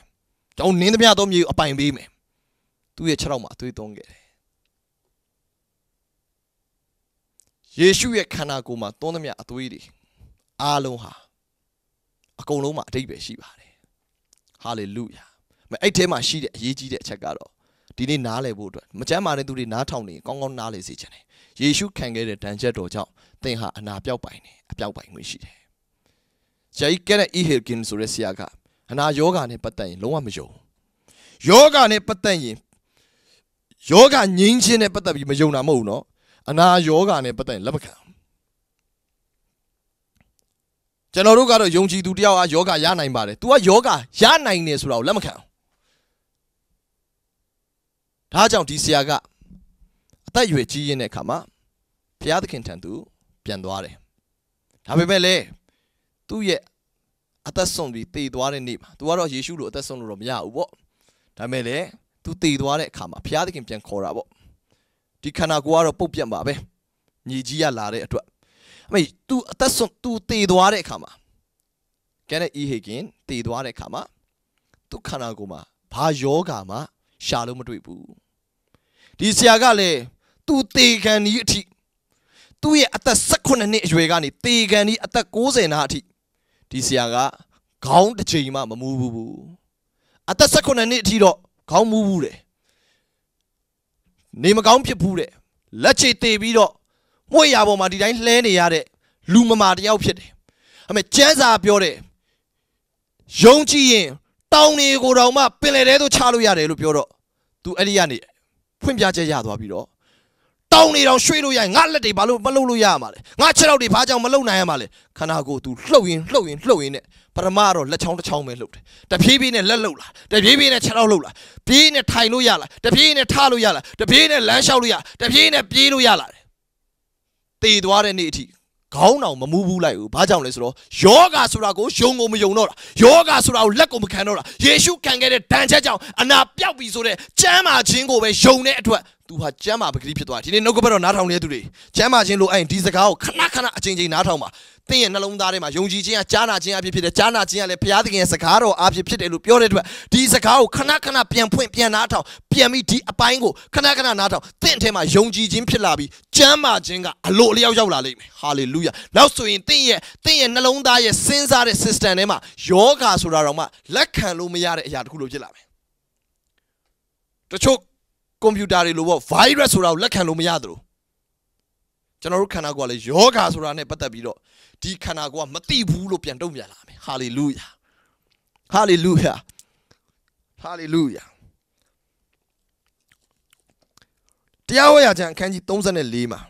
ကျွန်တော်နင်းသမျှသောမြေကိုအပိုင်ပေးမယ်သူ့ရဲ့ခြေထောက်မှာအသွေးသွင်းခဲ့တယ်ယေရှုရဲ့ခန္ဓာကိုယ်မှာသွန်းသမျှအသွေးတွေအားလုံးဟာအကုန်လုံးမှာအတိတ်ပဲရှိပါတယ်။ဟာလေလုယာ။မအဲ့ထဲမှာရှိတဲ့အရေးကြီးတဲ့အချက်ကတော့ဒီနေ့နားလည်ဖို့အတွက်မကြမ်းမာတဲ့သူတွေနားထောင်နေကောင်းကောင်းနားလည်စေချင်တယ်။ယေရှုခံခဲ့တဲ့ဒဏ်ချက်တော်ကြောင့်သင်ဟာအနာပြောက်ပိုင်နေအပြောက်ပိုင်ခွင့်ရှိတယ်။ဂျိုက်ကဲနဲ့အီဟီလ်ကင်ဆိုတဲ့ဆရာကအနာယောဂါနဲ့ပတ်သက်ရင်လုံးဝမယုံ။ယောဂါနဲ့ပတ်သက်ရင်ယောဂါငြင်းချင်းနဲ့ပတ်သက်ပြီးမယုံတာမဟုတ်ဘူးနော်အနာယောဂါနဲ့ပတ်သက်ရင်လက်မခံကျွန်တော်တို့ကတော့ယုံကြည်သူတယောက်ကယောဂါရနိုင်ပါတယ်။ तू ကယောဂါရနိုင်တယ်ဆိုတာကိုလက်မခံ။ဒါကြောင့်ဒီဆရာက အသက်အရွယ်ကြီးရင်းတဲ့အခါမှာဘုရားသခင်ထံသူ ပြန်သွားတယ်။ဒါပေမဲ့လည်းသူ့ရဲ့အသက်ဆုံးပြီးတည်သွားတဲ့နေ့မှာ तू ကတော့ယေရှုလိုအသက်ဆုံးလို့တော့မရဘူးပေါ့။ဒါပေမဲ့လည်း तू တည်သွားတဲ့အခါမှာဘုရားသခင်ပြန်ခေါ်တာပေါ့။ဒီခန္ဓာကိုယ်ကတော့ပုတ်ပြတ်ပါပဲညီကြီးရလာတဲ့အတွက်အမေ तू အသက်ဆုံး तू တည်သွားတဲ့အခါမှာကဲနဲ့ဤဟေကင်တည်သွားတဲ့အခါမှာသူခန္ဓာကိုယ်မှာဘာယောဂါမှရှာလို့မတွေ့ဘူးဒီဆရာကလည်း तू တေခံဒီအထိသူ့ရဲ့အသက်18နှစ်အရွယ်ကနေတေကန်ဒီအသက်60နာအထိဒီဆရာကခေါင်းတစ်ချိန်မှမမူးဘူးအသက်18နှစ်အထိတော့ခေါင်းမူးဘူးတယ်နေမကောင်းဖြစ်ဘူးတဲ့လက်ချေတေပြီးတော့မွေရပေါ်မှာဒီတိုင်းလှဲနေရတဲ့လူမမာတယောက်ဖြစ်တယ်အမေကျန်းစာပြောတယ်ယုံကြည်ရင်တောင်တွေကိုတောင်မှပင်လယ်ထဲသို့ချလို့ရတယ်လို့ပြောတော့ तू အဲ့ဒီကနေဖွင့်ပြချက်ရသွားပြီးတော့တောင်းနေတော့ရွှေ့လို့ရရင်ငါလက်တွေဘာလို့မလှုပ်လို့ရမှာလဲငါခြေထောက်တွေဘာကြောင့်မလှုပ်နိုင်ရမှာလဲခန္ဓာကိုယ်သူလှုပ်ရင်လှုပ်ရင်လှုပ်ရင်နဲ့ပရမတော့လက်ချောင်းတစ်ချောင်းပဲလှုပ်တယ်တပြေးပြေးနဲ့လက်လှုပ်လာတပြေးပြေးနဲ့ခြေထောက်လှုပ်လာပြေးနဲ့ထိုင်လို့ရလားတပြေးနဲ့ထလို့ရလားတပြေးနဲ့လမ်းလျှောက်လို့ရတပြေးနဲ့ပြေးလို့ရလားတေသွားတဲ့နေ့အထိခေါင်းတောင်မမူးဘူးလိုက်ဘူးဘာကြောင့်လဲဆိုတော့ယောဂဆိုတာကိုယုံကိုမယုံတော့တာယောဂဆိုတာကိုလက်ကိုမခံတော့တာယေရှုခံခဲ့တဲ့ဒဏ်ချက်ကြောင့်အနာပြောက်ပြီဆိုတဲ့ကျမ်းမာခြင်းကိုပဲယုံတဲ့အတွက်သူဟာကျမ်းမာပဂတိဖြစ်သွားတယ်ဒီနေ့နှုတ်ကပတ်တော်နားထောင်နေတဲ့သူတွေကျမ်းမာခြင်းလိုအပ်ရင်ဒီစကားကိုခဏခဏအချိန်ချင်းနားထောင်ပါသင်ရဲ့နှလုံးသားထဲမှာယုံကြည်ခြင်းကကြားနာခြင်းအဖြစ်ဖြစ်တယ်ကြားနာခြင်းကလည်းဘုရားသခင်ရဲ့စကားတော်အဖြစ်ဖြစ်တယ်လို့ပြောတဲ့အတွက်ဒီစကားကိုခဏခဏပြန်ဖွင့်ပြန်နားထောင်ပြန်ပြီးဒီအပိုင်းကိုခဏခဏနားထောင်သင်အထဲမှာယုံကြည်ခြင်းဖြစ်လာပြီးကျမ်းမာခြင်းကအလိုအလျောက်ရောက်လာလိမ့်မယ်ဟာလေလုယာနောက်ဆိုရင်သင်ရဲ့သင်ရဲ့နှလုံးသားရဲ့စဉ်းစားတဲ့ system ထဲမှာယောဂါဆိုတာတော့မှလက်ခံလို့မရတဲ့အရာတစ်ခုလိုဖြစ်လာမယ်တချို့ကွန်ပျူတာတွေလိုပေါ့ virus ဆိုတာကိုလက်ခံလို့မရသလိုကျွန်တော်တို့ခန္ဓာကိုယ်ကလည်းယောဂါဆိုတာနဲ့ပတ်သက်ပြီးတော့ဒီခန္ဓာကိုယ်ကမတိဘူးလို့ပြန်တုံ့ပြန်လာမယ် hallelujah hallelujah hallelujah တရားဝေရာကျမ်းအခန်းကြီး34မှာ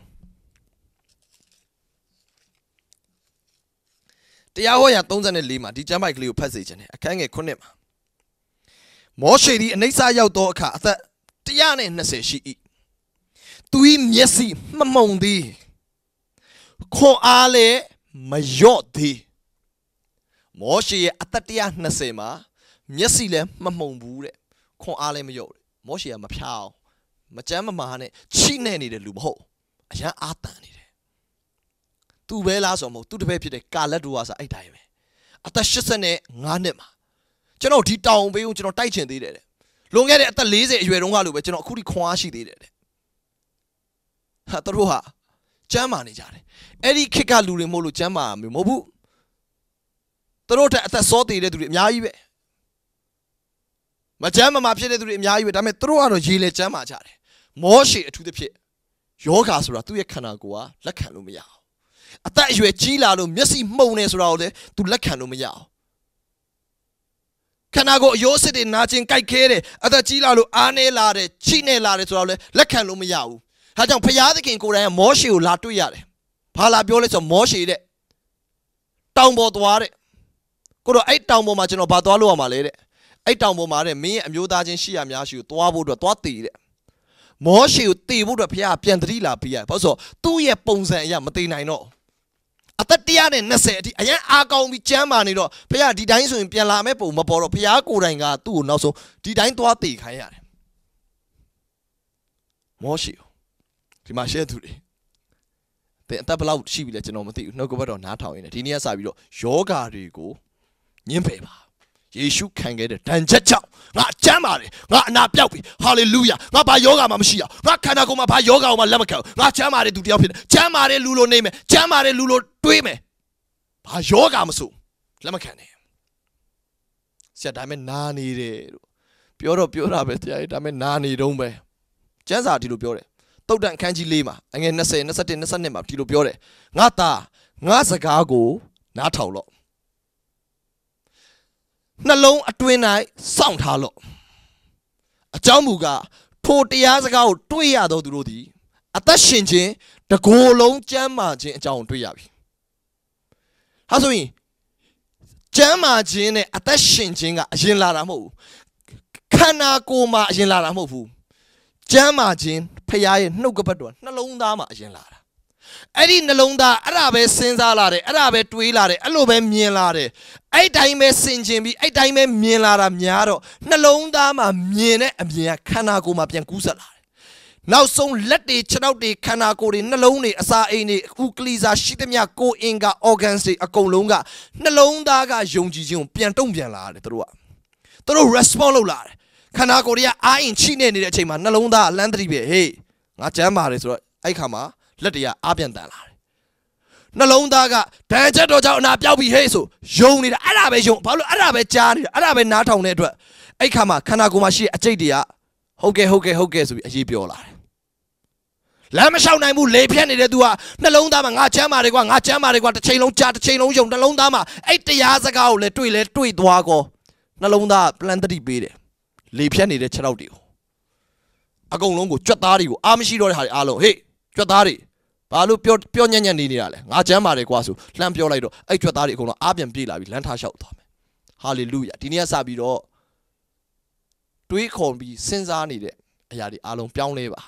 တရားဟောရာ34မှာဒီကျမ်းပိုက်ကလေးကိုဖတ်စေခြင်းနဲ့အခန်းငယ်9မှာမောရှေသည်အနိစ္စရောက်သောအခါအသက်120ရှိ၏သူ၏မျက်စိမမှုန်သည်ခွန်အားလည်းမလျော့သေးမောရှေရဲ့အသက်120မှာမျက်စိလည်းမမှုန်ဘူးတဲ့ခွန်အားလည်းမလျော့တဲ့မောရှေကမဖြောင်းမကြမ်းမမာနဲ့ချိနဲ့နေတဲ့လူမဟုတ်အရန်အာတန်နေတယ်သူပဲလားဆိုမဟုတ်သူတပည့်ဖြစ်တဲ့ကာလက်ဒူဝါဆိုအဲ့တိုင်းပဲအသက်85နှစ်မှာကျွန်တော်ဒီတောင်ပေးဦးကျွန်တော်တိုက်ချင်သေးတယ်တဲ့လွန်ခဲ့တဲ့အသက်40အရွယ်တုန်းကလိုပဲကျွန်တော်အခုထိခွန်အားရှိသေးတယ်တဲ့ဟာသူတို့ဟာကျမ်းမာနေကြတယ်အဲ့ဒီခေတ်ကလူတွေမဟုတ်လို့ကျမ်းမာမျိုးမဟုတ်ဘူးသူတို့တဲ့အသက်စောသေးတဲ့သူတွေအများကြီးပဲမကျမ်းမာမှာဖြစ်တဲ့သူတွေအများကြီးပဲဒါပေမဲ့သူတို့ကတော့ရေလေကျမ်းမာကြတယ်မောရှေအထူးသဖြင့်ယောဂါဆိုတာသူ့ရဲ့ခန္ဓာကိုယ်ကလက်ခံလို့မရအောင်အသက်အရွယ်ကြီးလာလို့မျက်စိမှုန်နေဆိုတာကိုလည်း तू လက်ခံလို့မရအောင်ခန္ဓာကိုယ်အယိုးစစ်တွေနာကျင်ကြိုက်ခဲတယ်အသက်ကြီးလာလို့အားနေလာတယ်ချိနေလာတယ်ဆိုတော့လေလက်ခံလို့မရဘူး။ဒါကြောင့်ဘုရားသခင်ကိုယ်တိုင်ကမောရှေကိုလာတွေ့ရတယ်။ဘာလာပြောလဲဆိုတော့မောရှေတဲ့တောင်ပေါ်သွားတဲ့ကိုတော့အဲ့တောင်ပေါ်မှာကျွန်တော်ဘာသွားလို့ရမှာလဲတဲ့အဲ့တောင်ပေါ်မှာတဲ့မင်းရဲ့အမျိုးသားချင်းရှိရများရှိကိုသွားဖို့အတွက်သွားတည်တဲ့မောရှေကိုတည်ဖို့အတွက်ဘုရားပြန်တတိလာပေးရတယ်။ဘာလို့ဆိုတော့သူ့ရဲ့ပုံစံအရာမတည်နိုင်တော့ဘူး။အသက်120အထိအရန်အားကောင်းပြီးကြမ်းမာနေတော့ဖခင်ဒီတိုင်းဆိုရင်ပြန်လာမယ့်ပုံမပေါ်တော့ဖခင်ကိုယ်တိုင်ကသူ့ကိုနောက်ဆုံးဒီတိုင်းသွားတေခိုင်းရတယ်မောရှိဒီမှာရှဲသူတွေတင်အသက်ဘလောက်ရှိပြီလဲကျွန်တော်မသိဘူးနှုတ်ကပတ်တော်နားထောင်ရင်းတယ်ဒီနေ့ကစပြီးတော့ယောဂါတွေကိုညှင်းပယ်ပါယေရှုခံခဲ့တဲ့ဒဏ်ချက်ကြောင့်ငါအကျမ်းပါတယ်ငါအနာပြောက်ပြီဟာလေလုယာငါဘာယောဂါမှမရှိအောင်ငါခန္ဓာကိုယ်မှာဘာယောဂါမှလက်မခံဘူးငါကျမ်းပါတယ်သူတယောက်ဖြစ်တယ်ကျမ်းပါတယ်လူလိုနေမယ်ကျမ်းပါတယ်လူလိုတွေးမယ်ဘာယောဂါမဆိုလက်မခံနဲ့ဆရာဒါမဲ့နာနေတယ်လို့ပြောတော့ပြောတာပဲဆရာဒါမဲ့နာနေတုံးပဲကျမ်းစာဒီလိုပြောတယ်တုတ်တန်ခန်းကြီး၄မှာအငယ်20 21 22မှာဒီလိုပြောတယ်ငါသားငါစကားကိုနားထောင်လော့နှလုံးအတွင်း၌စောင့်ထားလော့အကြောင်းမူကားထိုတရားစကားကိုတွေ့ရသောသူတို့သည်အသက်ရှင်ခြင်းတကိုယ်လုံးကျမ်းမာခြင်းအကြောင်းကိုတွေ့ရပြီ။ဟာဆိုရင်ကျမ်းမာခြင်းနဲ့အသက်ရှင်ခြင်းကအရင်လာတာမဟုတ်ဘူး။ခန္ဓာကိုယ်မှာအရင်လာတာမဟုတ်ဘူး။ကျမ်းမာခြင်းဖခင်ရဲ့နှုတ်ကပတ်တော်နှလုံးသားမှာအရင်လာတာအဲ့ဒီနှလုံးသားအဲ့ဒါပဲစဉ်းစားလာတယ်အဲ့ဒါပဲတွေးလာတယ်အဲ့လိုပဲမြင်လာတယ်အဲ့တိုင်းပဲစင်ကျင်ပြီးအဲ့တိုင်းပဲမြင်လာတာများတော့နှလုံးသားမှာမြင်တဲ့အမြင်ကခန္ဓာကိုယ်မှာပြန်ကူးဆက်လာတယ်နောက်ဆုံးလက်တွေခြေထောက်တွေခန္ဓာကိုယ်တွေနှလုံးတွေအစာအိမ်တွေအခုကလီစာရှိသမျှကိုယ်အင်က organs တွေအကုန်လုံးကနှလုံးသားကယုံကြည်ခြင်းကိုပြန်တုံ့ပြန်လာတယ်သူတို့ကသူတို့ response လုပ်လာတယ်ခန္ဓာကိုယ်တွေကအာရင်ချိနေနေတဲ့အချိန်မှာနှလုံးသားကလမ်းတတိပဲဟေးငါကြမ်းပါတယ်ဆိုတော့အဲ့ခါမှာလက်တရအားပြန်တန်လာတယ်နှလုံးသားကဒဏ်ချက်တော်ကြောင့်အနာပြောက်ပြီဟဲ့ဆိုယုံနေတာအဲ့ဒါပဲယုံဘာလို့အဲ့ဒါပဲကြားနေတာအဲ့ဒါပဲနားထောင်တဲ့အတွက်အဲ့ခါမှာခန္ဓာကိုယ်မှာရှိတဲ့အကျိတ်တွေကဟုတ်ကဲ့ဟုတ်ကဲ့ဟုတ်ကဲ့ဆိုပြီးအရေးပြောလာတယ်လမ်းမလျှောက်နိုင်ဘူးလေဖြတ်နေတဲ့သူကနှလုံးသားမှာငါချမ်းပါတယ်ကွာငါချမ်းပါတယ်ကွာတစ်ချိန်လုံးကြားတစ်ချိန်လုံးယုံနှလုံးသားမှာအဲ့တရားစကားကိုလည်းတွေ့လဲတွေ့သွားကောနှလုံးသားပလန်တတိပေးတယ်လေဖြတ်နေတဲ့ခြေထောက်တွေကိုအကုန်လုံးကိုကြွက်သားတွေကိုအားမရှိတော့တဲ့ဟာတွေအားလုံးဟေးကြွက်သားတွေဘာလို့ပြောပြောညံ့ညံ့နေနေတာလဲငါကျမ်းပါတယ်ကွာဆိုလှမ်းပြောလိုက်တော့အဲ့ကြွက်သားတွေအကုန်လုံးအားပြန်ပြေးလာပြီးလမ်းထားလျှောက်သွားမယ်ဟာလေလုယာဒီနေ့ကစပြီးတော့တွေးခေါ်ပြီးစဉ်းစားနေတဲ့အရာတွေအားလုံးပြောင်းလဲပါ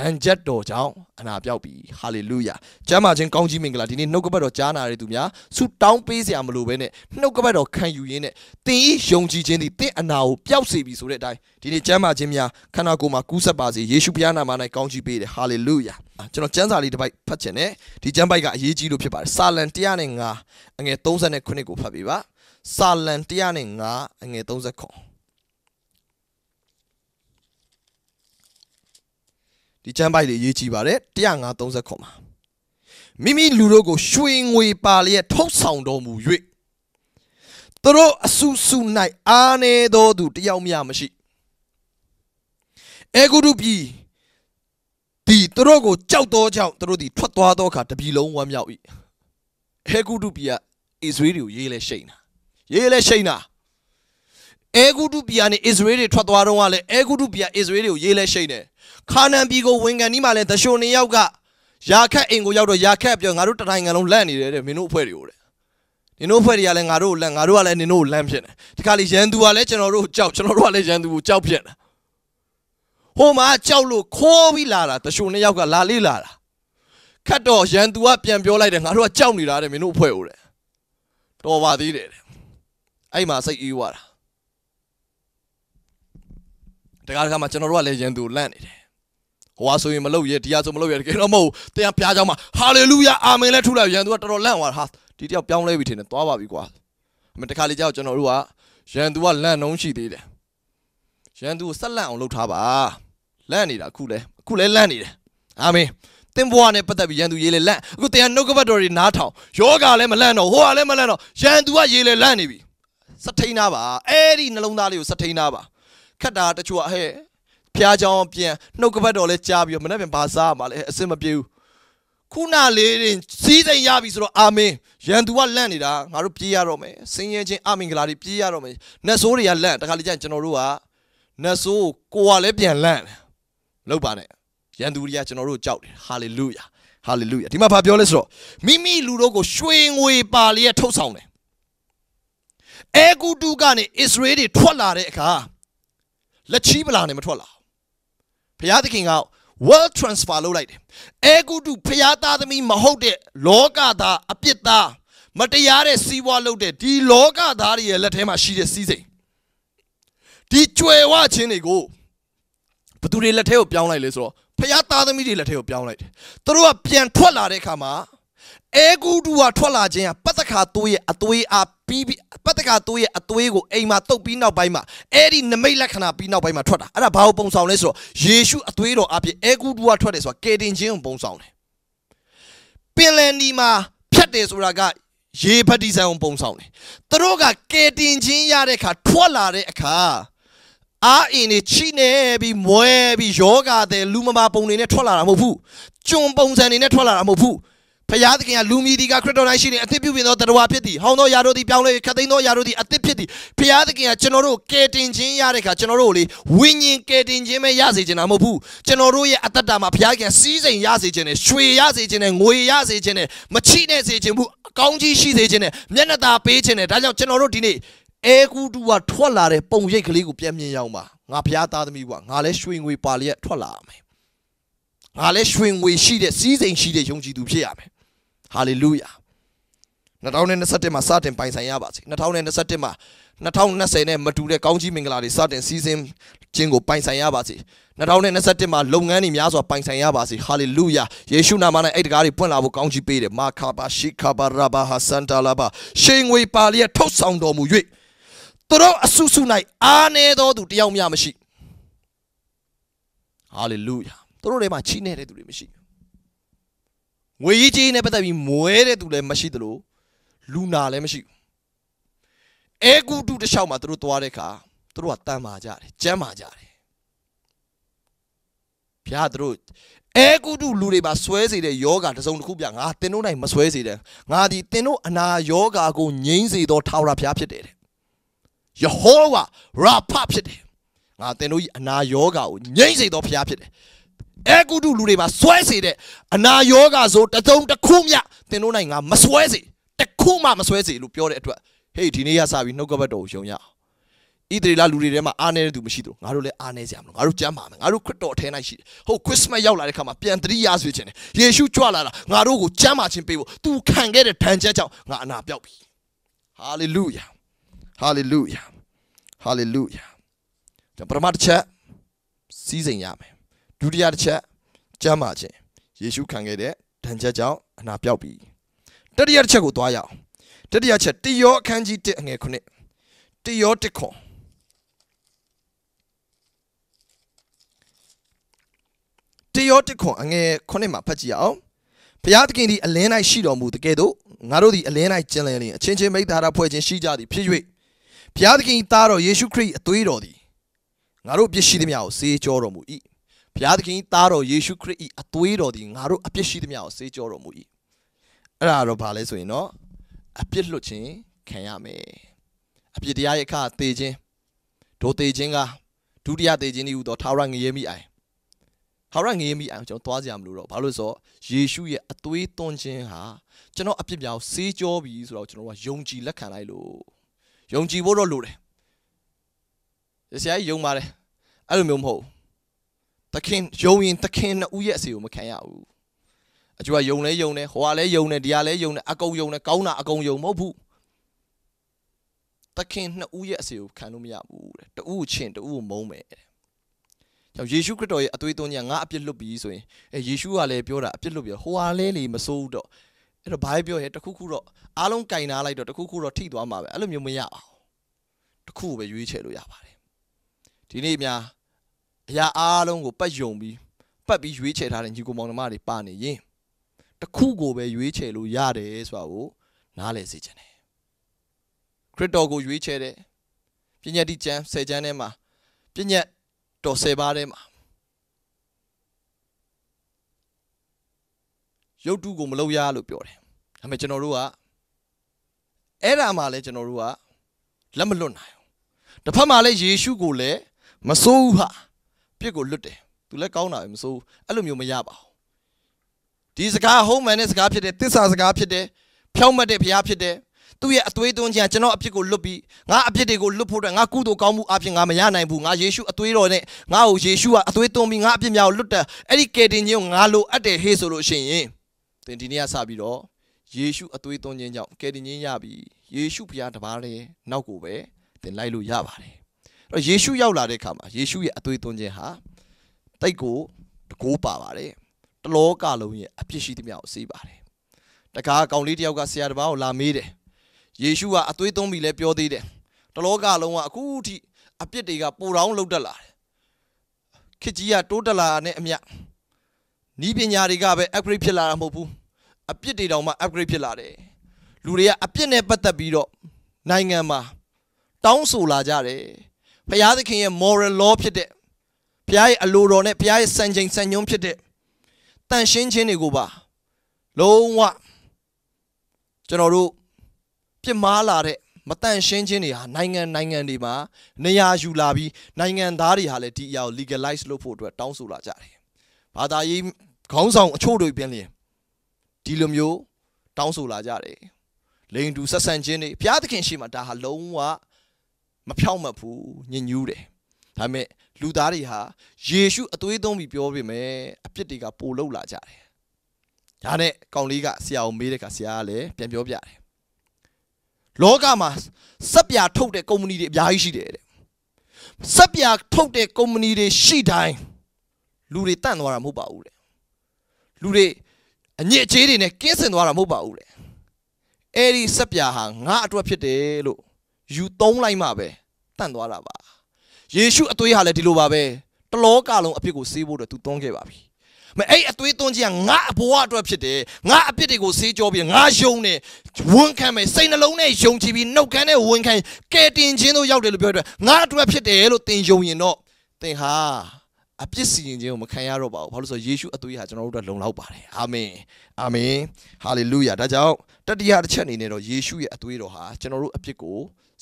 ဒဏ်ချက်တော်ကြောင့်အနာပြောက်ပြီဟာလေလုယာကျမ်းမာခြင်းကောင်းကြီးမင်္ဂလာဒီနေ့နှုတ်ကပတ်တော်ကြားနာရတဲ့သူများဆုတောင်းပေးစရာမလိုဘဲနဲ့နှုတ်ကပတ်တော်ခံယူရင်းနဲ့သင်ဤယုံကြည်ခြင်းသည်သင်အနာကိုပျောက်စေပြီဆိုတဲ့အတိုင်းဒီနေ့ကျမ်းမာခြင်းများခန္ဓာကိုယ်မှာကူးဆက်ပါစေယေရှုဘုရားနာမ၌ကောင်းကြီးပေးတယ်ဟာလေလုယာကျွန်တော်ကျမ်းစာလေးတစ်ပိုက်ဖတ်ခြင်းနဲ့ဒီကျမ်းပိုက်ကအရေးကြီးလို့ဖြစ်ပါတယ်စာလံ105အငယ်39ကိုဖတ်ပြီးပါစာလံ105အငယ်39ဒီချမ်းပိုက်တွေအရေးကြီးပါတယ်139မှာမိမိလူတို့ကိုရွှေငွေပါလျက်ထုတ်ဆောင်တော်မူ၍သူတို့အဆူဆူ၌အာနေသောသူတယောက်မျှမရှိအေဂုတုပြည်ဒီသူတို့ကိုကြောက်သောကြောင့်သူတို့သည် ထွက်သွားသောအခါတပြည်လုံးဝမ်းမြောက်၏အေဂုတုပြည်ကအစ္စရေးတွေကိုရေးလဲရှိန်တာရေးလဲရှိန်တာအေဂုတုပြည်ကနေအစ္စရေးတွေထွက်သွားတော့ကလည်းအေဂုတုပြည်ကအစ္စရေးတွေကိုရေးလဲရှိန်တယ်ခါနန်ပြည်ကိုဝင်ကန်နီးမှလည်းတရှိုနေယောက်ကရာခက်အိမ်ကိုရောက်တော့ရာခက်ပြောငါတို့တတိုင်းငံလုံးလန့်နေတယ်တဲ့မင်းတို့အဖွဲ့တွေကိုတဲ့နင်တို့အဖွဲ့တွေကလည်းငါတို့ကိုလန့်ငါတို့ကလည်းနင်တို့ကိုလန့်ဖြစ်တယ်ဒီခါလေးရန်သူကလည်းကျွန်တော်တို့ကိုကြောက်ကျွန်တော်တို့ကလည်းရန်သူကိုကြောက်ဖြစ်တယ်ဟိုမှာကြောက်လို့ခိုးပြီးလာတာတရှိုနေယောက်ကလာလေးလာတာခတ်တော့ရန်သူကပြန်ပြောလိုက်တယ်ငါတို့ကကြောက်နေတာတဲ့မင်းတို့အဖွဲ့ကိုတဲ့တော်ပါသေးတယ်တဲ့အဲ့မှာစိတ်အေးွားတာတကားတကားမှာကျွန်တော်တို့ကလည်းရန်သူလန့်နေတယ်ဟိုဟာဆိုရင်မလုပ်ရဲတရားဆိုမလုပ်ရဲတကယ်တော့မဟုတ်ဘူးတရားပြားကြောင်းမှာဟာလေလုယာအာမင်လဲထုလိုက်ရန်သူကတော်တော်လန့်သွားတာဟာဒီတယောက်ပြောင်းလဲပြီထင်တယ်သွားပါပြီကွာမတခါလေကြောက်ကျွန်တော်တို့ကရန်သူကလန့်နှုံးရှိသေးတယ်ရန်သူကိုဆက်လန့်အောင်လုပ်ထားပါလန့်နေတာအခုလဲအခုလဲလန့်နေတယ်အာမင်သင်ဘွားနဲ့ပတ်သက်ပြီးရန်သူရေးလေလန့်အခုတရားနှုတ်ကပတ်တော်တွေနားထောင်ယောဂလည်းမလန့်တော့ဟိုကလည်းမလန့်တော့ရန်သူကရေးလေလန့်နေပြီစထိန်သားပါအဲ့ဒီနှလုံးသားလေးကိုစထိန်သားပါခက်တာတချို့ကဟဲ့ဖျားเจ้าပြန်နှုတ်ကပတ်တော်လဲကြားပြီးတော့မနေ့ပြန်ဘာစားမှာလဲအစင်မပြေဘူးခုနလေးတင်စီးစိမ်ရပြီဆိုတော့အာမင်ရန်သူကလန့်နေတာငါတို့ပြေးရတော့မယ်စင်ရဲချင်းအာမင်ကလာတွေပြေးရတော့မယ်နတ်ဆိုးတွေကလန့်တခါလေကျရင်ကျွန်တော်တို့ကနတ်ဆိုးကိုကလည်းပြန်လန့်လောက်ပါနဲ့ရန်သူတွေကကျွန်တော်တို့ကြောက်တယ်ဟာလေလုယာဟာလေလုယာဒီမှာဘာပြောလဲဆိုတော့မိမိလူတို့ကိုရွှေငွေပါလျက်ထုတ်ဆောင်တယ်အဲဂုတုကနေအစ္စရေးတွေထွက်လာတဲ့အခါလက်ချီးပလာနေမထွက်လာဘူးဘုရားသခင်က world transfer လုပ်လိုက်တယ်အဲဂုတုဘုရားသားသမီးမဟုတ်တဲ့လောကသားအပြစ်သားမတရားတဲ့စီးပွားလုပ်တဲ့ဒီလောကသားတွေရဲ့လက်ထဲမှာရှိတဲ့စီးစိမ်ဒီကြွယ်ဝခြင်းတွေကိုဘသူတွေလက်ထဲကိုပြောင်းလိုက်လဲဆိုတော့ဖျားသားသမီးတွေလက်ထဲကိုပြောင်းလိုက်တယ်သူတို့ကပြန်ထွက်လာတဲ့အခါမှာအဲဂုတုကထွက်လာခြင်းကပတ္တခါသွေးရဲ့အသွေးအားပြီးပြီးပတ်တကတိုးရဲ့အသွေးကိုအိမ်မှာတုပ်ပြီးနောက်ပိုင်းမှာအဲ့ဒီနမိတ်လက္ခဏာပြီးနောက်ပိုင်းမှာထွက်တာအဲ့ဒါဘာကိုပုံဆောင်လဲဆိုတော့ယေရှုအသွေးတော်အပြင်အဲဂုတုကထွက်တယ်ဆိုတာကယ်တင်ခြင်းကိုပုံဆောင်တယ်ပင်လယ်ဒီမှာဖြတ်တယ်ဆိုတာကရေဖတိဆိုင်အောင်ပုံဆောင်တယ်သူတို့ကကယ်တင်ခြင်းရတဲ့အခါထွက်လာတဲ့အခါအာအင်းတွေချိနေပြီးမွဲပြီးယောဂတဲ့လူမမာပုံတွေနဲ့ထွက်လာတာမဟုတ်ဘူးကျွန်ပုံစံတွေနဲ့ထွက်လာတာမဟုတ်ဘူးဖျားသခင်ကလူမီဒီကခရစ်တော်၌ရှိနေအသစ်ပြုပြင်သောတရားဖြစ်သည်ဟောင်းသောယာတို့သည်ပြောင်းလဲ၍ခတ်သိမ်းသောယာတို့သည်အသစ်ဖြစ်သည်ဖျားသခင်ကကျွန်တော်တို့ကယ်တင်ခြင်းရတဲ့အခါကျွန်တော်တို့လေဝိညာဉ်ကယ်တင်ခြင်းပဲရစေချင်တာမဟုတ်ဘူးကျွန်တော်တို့ရဲ့အတ္တမှာဖျားခင်စီးစိမ်ရစေချင်တယ်ရွှေရစေချင်တယ်ငွေရစေချင်တယ်မချိနဲ့စေချင်ဘူးအကောင်းကြီးရှိစေချင်တယ်မျက်နှာသာပေးချင်တယ်ဒါကြောင့်ကျွန်တော်တို့ဒီနေ့အဲကူတူကထွက်လာတဲ့ပုံရိပ်ကလေးကိုပြန်မြင်ရအောင်ပါငါဖျားသားသမီးကငါလဲရွှေငွေပါလျက်ထွက်လာရမယ်ငါလဲရွှေငွေရှိတဲ့စီးစိမ်ရှိတဲ့ယုံကြည်သူဖြစ်ရမယ်ဟာလေလုယာ2021မှာစတင်ပိုင်ဆိုင်ရပါစေ2021မှာ2020နဲ့မတူတဲ့ကောင်းကြီးမင်္ဂလာတွေစတင်စီစဉ်ခြင်းကိုပိုင်ဆိုင်ရပါစေ2021မှာလုပ်ငန်းတွေများစွာပိုင်ဆိုင်ရပါစေဟာလေလုယာယေရှုနာမ၌အဲ့ဒီကားတွေပွင့်လာဖို့ကောင်းကြီးပေးတယ်မာခါပါရှိခါပါရာဘာဟာစန်တာလာဘာရှိန်ဝေပါလျက်ထုတ်ဆောင်တော်မူ၍သူတို့အဆုစု၌အာနေသောသူတယောက်မျှမရှိဟာလေလုယာသူတို့တွေမှာချီးနေတဲ့သူတွေမရှိဘူးငွေရေးကြေးနဲ့ပတ်သက်ပြီးမွဲတဲ့သူလည်းမရှိသလိုလူနာလည်းမရှိဘူးအဲကူတူတစ်လျှောက်မှာသူတို့သွားတဲ့အခါသူတို့ကတန်မာကြတယ်ကြမ်းမာကြတယ်ဘုရားသူတို့အဲကုတုလူတွေပါဆွဲစေတဲ့ယောဂါတစုံတစ်ခုပြငါတင်တို့နိုင်မဆွဲစေတဲ့ငါဒီတင်တို့အနာယောဂါကိုငြိမ့်စေသောထာဝရဘုရားဖြစ်တယ်တဲ့ယေဟောဝါရာဖဖြစ်တယ်ငါတင်တို့ဤအနာယောဂါကိုငြိမ့်စေသောဘုရားဖြစ်တယ်အဲကုတုလူတွေပါဆွဲစေတဲ့အနာယောဂါဆိုတသုံးတစ်ခုမြသင်တို့နိုင်ငံမဆွဲစေတစ်ခုမှမဆွဲစေလို့ပြောတဲ့အတွက်ဟေးဒီနေ့ရစပြီးနှုတ်ကပတ်တော်ကိုယုံရအောင်ဣသရေလလူတွေထဲမှာအားနေတဲ့သူမရှိတော့ငါတို့လည်းအားနေကြမှာငါတို့ကြမ်းပါမယ်ငါတို့ခရစ်တော်ထဲ၌ရှိတယ်ဟုတ်ခရစ်စမတ်ရောက်လာတဲ့ခါမှာပြန်တတိယဆွေးခြင်းတယ်ယေရှုကြွလာတာငါတို့ကိုကြမ်းပါခြင်းပေးဖို့သူခံခဲ့တဲ့ဒဏ်ချက်ကြောင့်ငါအနာပြောက်ပြီဟာလေလုယာဟာလေလုယာဟာလေလုယာဒါပရမတ်ချက်စီးစိမ်ရမယ်ဒုတိယတစ်ချက်ကျမ်းမာခြင်းယေရှုခံခဲ့တဲ့ဒဏ်ချက်ကြောင့်အနာပြောက်ပြီတတိယတစ်ချက်ကိုသွားရအောင်တတိယချက်တိယောအခန်းကြီး1အငယ်9တိယော1ခွန်တိယော1ခွန်အငယ်9မှာဖတ်ကြည့်အောင်ဘုရားသခင်သည်အလင်း၌ရှိတော်မူတကယ်တော့ငါတို့သည်အလင်း၌ကျင်လည်လျင်အချင်းချင်းမိသားစုဖွဲ့ခြင်းရှိကြသည်ဖြစ်၍ဘုရားသခင်၏သားတော်ယေရှုခရစ်အသွေးတော်သည်ငါတို့ပြစ်ရှိသည်များကိုစေကြောတော်မူ၏ဘုရားသခင်သားတော်ယေရှုခရစ်၏အသွေးတော်သည်ငါတို့အပြစ်ရှိသမျှကိုဆေးကြောတော်မူ၏အဲ့ဒါတော့ဘာလဲဆိုရင်တော့အပြစ်လွတ်ခြင်းခံရမယ်အပြစ်တရားရဲ့အခါသေခြင်းဒိုသေခြင်းကဒုတိယသေခြင်းဤဟူသောထာဝရငရေမိအိုင်ထာဝရငရေမိအိုင်ကျွန်တော်သွားကြရမလို့တော့ဘာလို့ဆိုတော့ယေရှုရဲ့အသွေးသွန်းခြင်းဟာကျွန်တော်အပြစ်ပြောင်ဆေးကြောပြီဆိုတော့ကျွန်တော်ကယုံကြည်လက်ခံလိုက်လို့ယုံကြည်ဖို့တော့လိုတယ်ဆရာကြီးယုံပါတယ်အဲ့လိုမျိုးမဟုတ်ဘူးသခင်ယုံရင်သခင်နှစ်ဦးရဲ့အစီကိုမခံရဘူးအကျိုးကယုံလဲယုံတယ်ဟိုကလဲယုံတယ်ဒီကလဲယုံတယ်အကုန်ယုံတယ်ကောင်းတာအကုန်ယုံမဟုတ်ဘူးသခင်နှစ်ဦးရဲ့အစီကိုခံလို့မရဘူးတဲ့တူးချင်းတူးမုံမယ်တဲ့ကြောင့်ယေရှုခရစ်တော်ရဲ့အသွေးသွင်းညာငါအပြစ်လွတ်ပြီဆိုရင်အဲယေရှုကလည်းပြောတာအပြစ်လွတ်ပြီဟိုဟာလဲလေမစိုးတော့အဲ့တော့ဘာပြောရဲတခုခုတော့အားလုံးကင်နာလိုက်တော့တခုခုတော့ထိသွားမှာပဲအဲ့လိုမျိုးမရအောင်တခုပဲရွေးချယ်လို့ရပါတယ်ဒီနေ့များအရာအားလုံးကိုပတ်ယုံပြီးပတ်ပြီးရွေးချယ်ထားတဲ့ညီကိုမောင်နှမတွေပါနေရင် တခုကိုပဲရွေးချယ်လို့ရတယ်ဆိုတာကိုနားလည်စေချင်တယ်ခရစ်တော်ကိုရွေးချယ်တဲ့ပညာတိကျမ်း၁၀ကျမ်းထဲမှာပညာတော်၁၀ပါးထဲမှာရုပ်တုကိုမလုပ်ရလို့ပြောတယ်ဒါပေမဲ့ကျွန်တော်တို့ကအဲ့ဒါမှလည်းကျွန်တော်တို့ကလက်မလွတ်နိုင်ဘူးတစ်ဖက်မှာလည်းယေရှုကိုလည်းမစိုးဘူးဟာပြစ်ကိုလွတ်တယ်သူလည်းကောင်းတာပဲမဆိုးအဲ့လိုမျိုးမရပါဘူးဒီစကားဟုတ်မှန်တဲ့စကားဖြစ်တယ်တစ္ဆာစကားဖြစ်တယ်ဖြောင့်မတ်တဲ့ဘုရားဖြစ်တယ်သူ့ရဲ့အသွေးသွင်းခြင်းကျွန်တော်အပြစ်ကိုလွတ်ပြီးငါအပြစ်တွေကိုလွတ်ဖို့အတွက်ငါကုသိုလ်ကောင်းမှုအပြင်ငါမရနိုင်ဘူးငါယေရှုအသွေးတော်နဲ့ငါ့ကိုယေရှုကအသွေးသွင်းပြီးငါအပြစ်များကိုလွတ်တယ်အဲ့ဒီကယ်တင်ခြင်းကိုငါလိုအပ်တယ်ဟေ့ဆိုလို့ရှိရင်သင်ဒီနေ့ကစပြီးတော့ယေရှုအသွေးသွင်းခြင်းကြောင့်ကယ်တင်ခြင်းရပြီယေရှုဘုရားတပါးလည်းနောက်ကိုပဲသင်လိုက်လို့ရပါတယ်တော့ယေရှုရောက်လာတဲ့အခါမှာယေရှုရဲ့အသွေးသွင်းခြင်းဟာတိတ်ကိုတကိုးပါပါတယ်တလောကလုံးရဲ့အပြစ်ရှိသမျှကိုစေးပါတယ်တကားကောင်လေးတယောက်ကဆရာတစ်ပါးကိုလာမေးတယ်ယေရှုကအသွေးသွင်းပြီလဲပြောသေးတယ်တလောကလုံးကအခုထိအပြစ်တွေကပိုတောင်းလှုပ်တက်လာတယ်ခစ်ကြီးကတိုးတက်လာနဲ့အမျှနီးပညာတွေကပဲ upgrade ဖြစ်လာတာမဟုတ်ဘူးအပြစ်တွေတောင်မှ upgrade ဖြစ်လာတယ်လူတွေကအပြစ်နဲ့ပတ်သက်ပြီးတော့နိုင်ငံမှာ တောင်းဆိုလာကြတယ်ဘုရားသခင်ရဲ့ moral law ဖြစ်တဲ့ဘုရားရဲ့အလိုတော်နဲ့ဘုရားရဲ့စံချိန်စံညွှန်းဖြစ်တဲ့တန်ရှင်းခြင်းတွေကိုပါ လုံးဝကျွန်တော်တို့ပြစ်မှားလာတဲ့မတန်ရှင်းခြင်းတွေဟာနိုင်ငံနိုင်ငံတွေမှာနေရာယူလာပြီးနိုင်ငံသားတွေဟာလည်းဒီအရာကို legalize လုပ်ဖို့အတွက်တောင်းဆိုလာကြတယ်။ဘာသာရေးခေါင်းဆောင်အချို့တွေပြင်လျင်ဒီလိုမျိုးတောင်းဆိုလာကြတယ်။လိန်တူဆက်ဆံခြင်းတွေဘုရားသခင်ရှိမှဒါဟာလုံးဝမဖြောင့်မတ်ဘူးညင်ညူးတယ်ဒါပေမဲ့လူသားတွေဟာယေရှုအသွေးသွင်းပြီးပြောပြမယ်အပြစ်တွေကပိုလှုပ်လာကြတယ်ဒါနဲ့ကောင်လေးကဆရာကိုမေးတဲ့အခါဆရာကလည်းပြန်ပြောပြတယ်လောကမှာစက်ပြာထုတ်တဲ့ကုမ္ပဏီတွေအများကြီးရှိတယ်တဲ့စက်ပြာထုတ်တဲ့ကုမ္ပဏီတွေရှိတိုင်းလူတွေတန့်သွားတာမဟုတ်ပါဘူးတဲ့လူတွေအညစ်အကြေးတွေနဲ့ကင်းစင်သွားတာမဟုတ်ပါဘူးတဲ့အဲ့ဒီစက်ပြာဟာငါအတွက်ဖြစ်တယ်လို့ယူသုံးလိုက်မှပဲတန့်သွားတာပါယေရှုအသွေးဟာလည်းဒီလိုပါပဲတလောကလုံးအပြစ်ကိုဆေးဖို့အတွက်သူသွန်းခဲ့ပါပြီမအဲ့အသွေးသွန်းခြင်းကငါအဘဝအတွက်ဖြစ်တယ်ငါအပြစ်တွေကိုဆေးကြောပြီးငါယုံတယ်ဝန်ခံမယ်စိတ်နှလုံးနဲ့ယုံကြည်ပြီးနှုတ်ခမ်းနဲ့ဝန်ခံကဲတင်ခြင်းတို့ရောက်တယ်လို့ပြောတဲ့ငါအတွက်ဖြစ်တယ်လို့သင်ယုံရင်တော့သင်ဟာအပြစ်စီရင်ခြင်းကိုမခံရတော့ပါဘူးဘာလို့ဆိုယေရှုအသွေးဟာကျွန်တော်တို့အတွက်လုံလောက်ပါတယ်အာမင်အာမင်ဟာလေလုယာဒါကြောင့်တတိယတစ်ချက်အနေနဲ့တော့ယေရှုရဲ့အသွေးတော်ဟာကျွန်တော်တို့အပြစ်ကို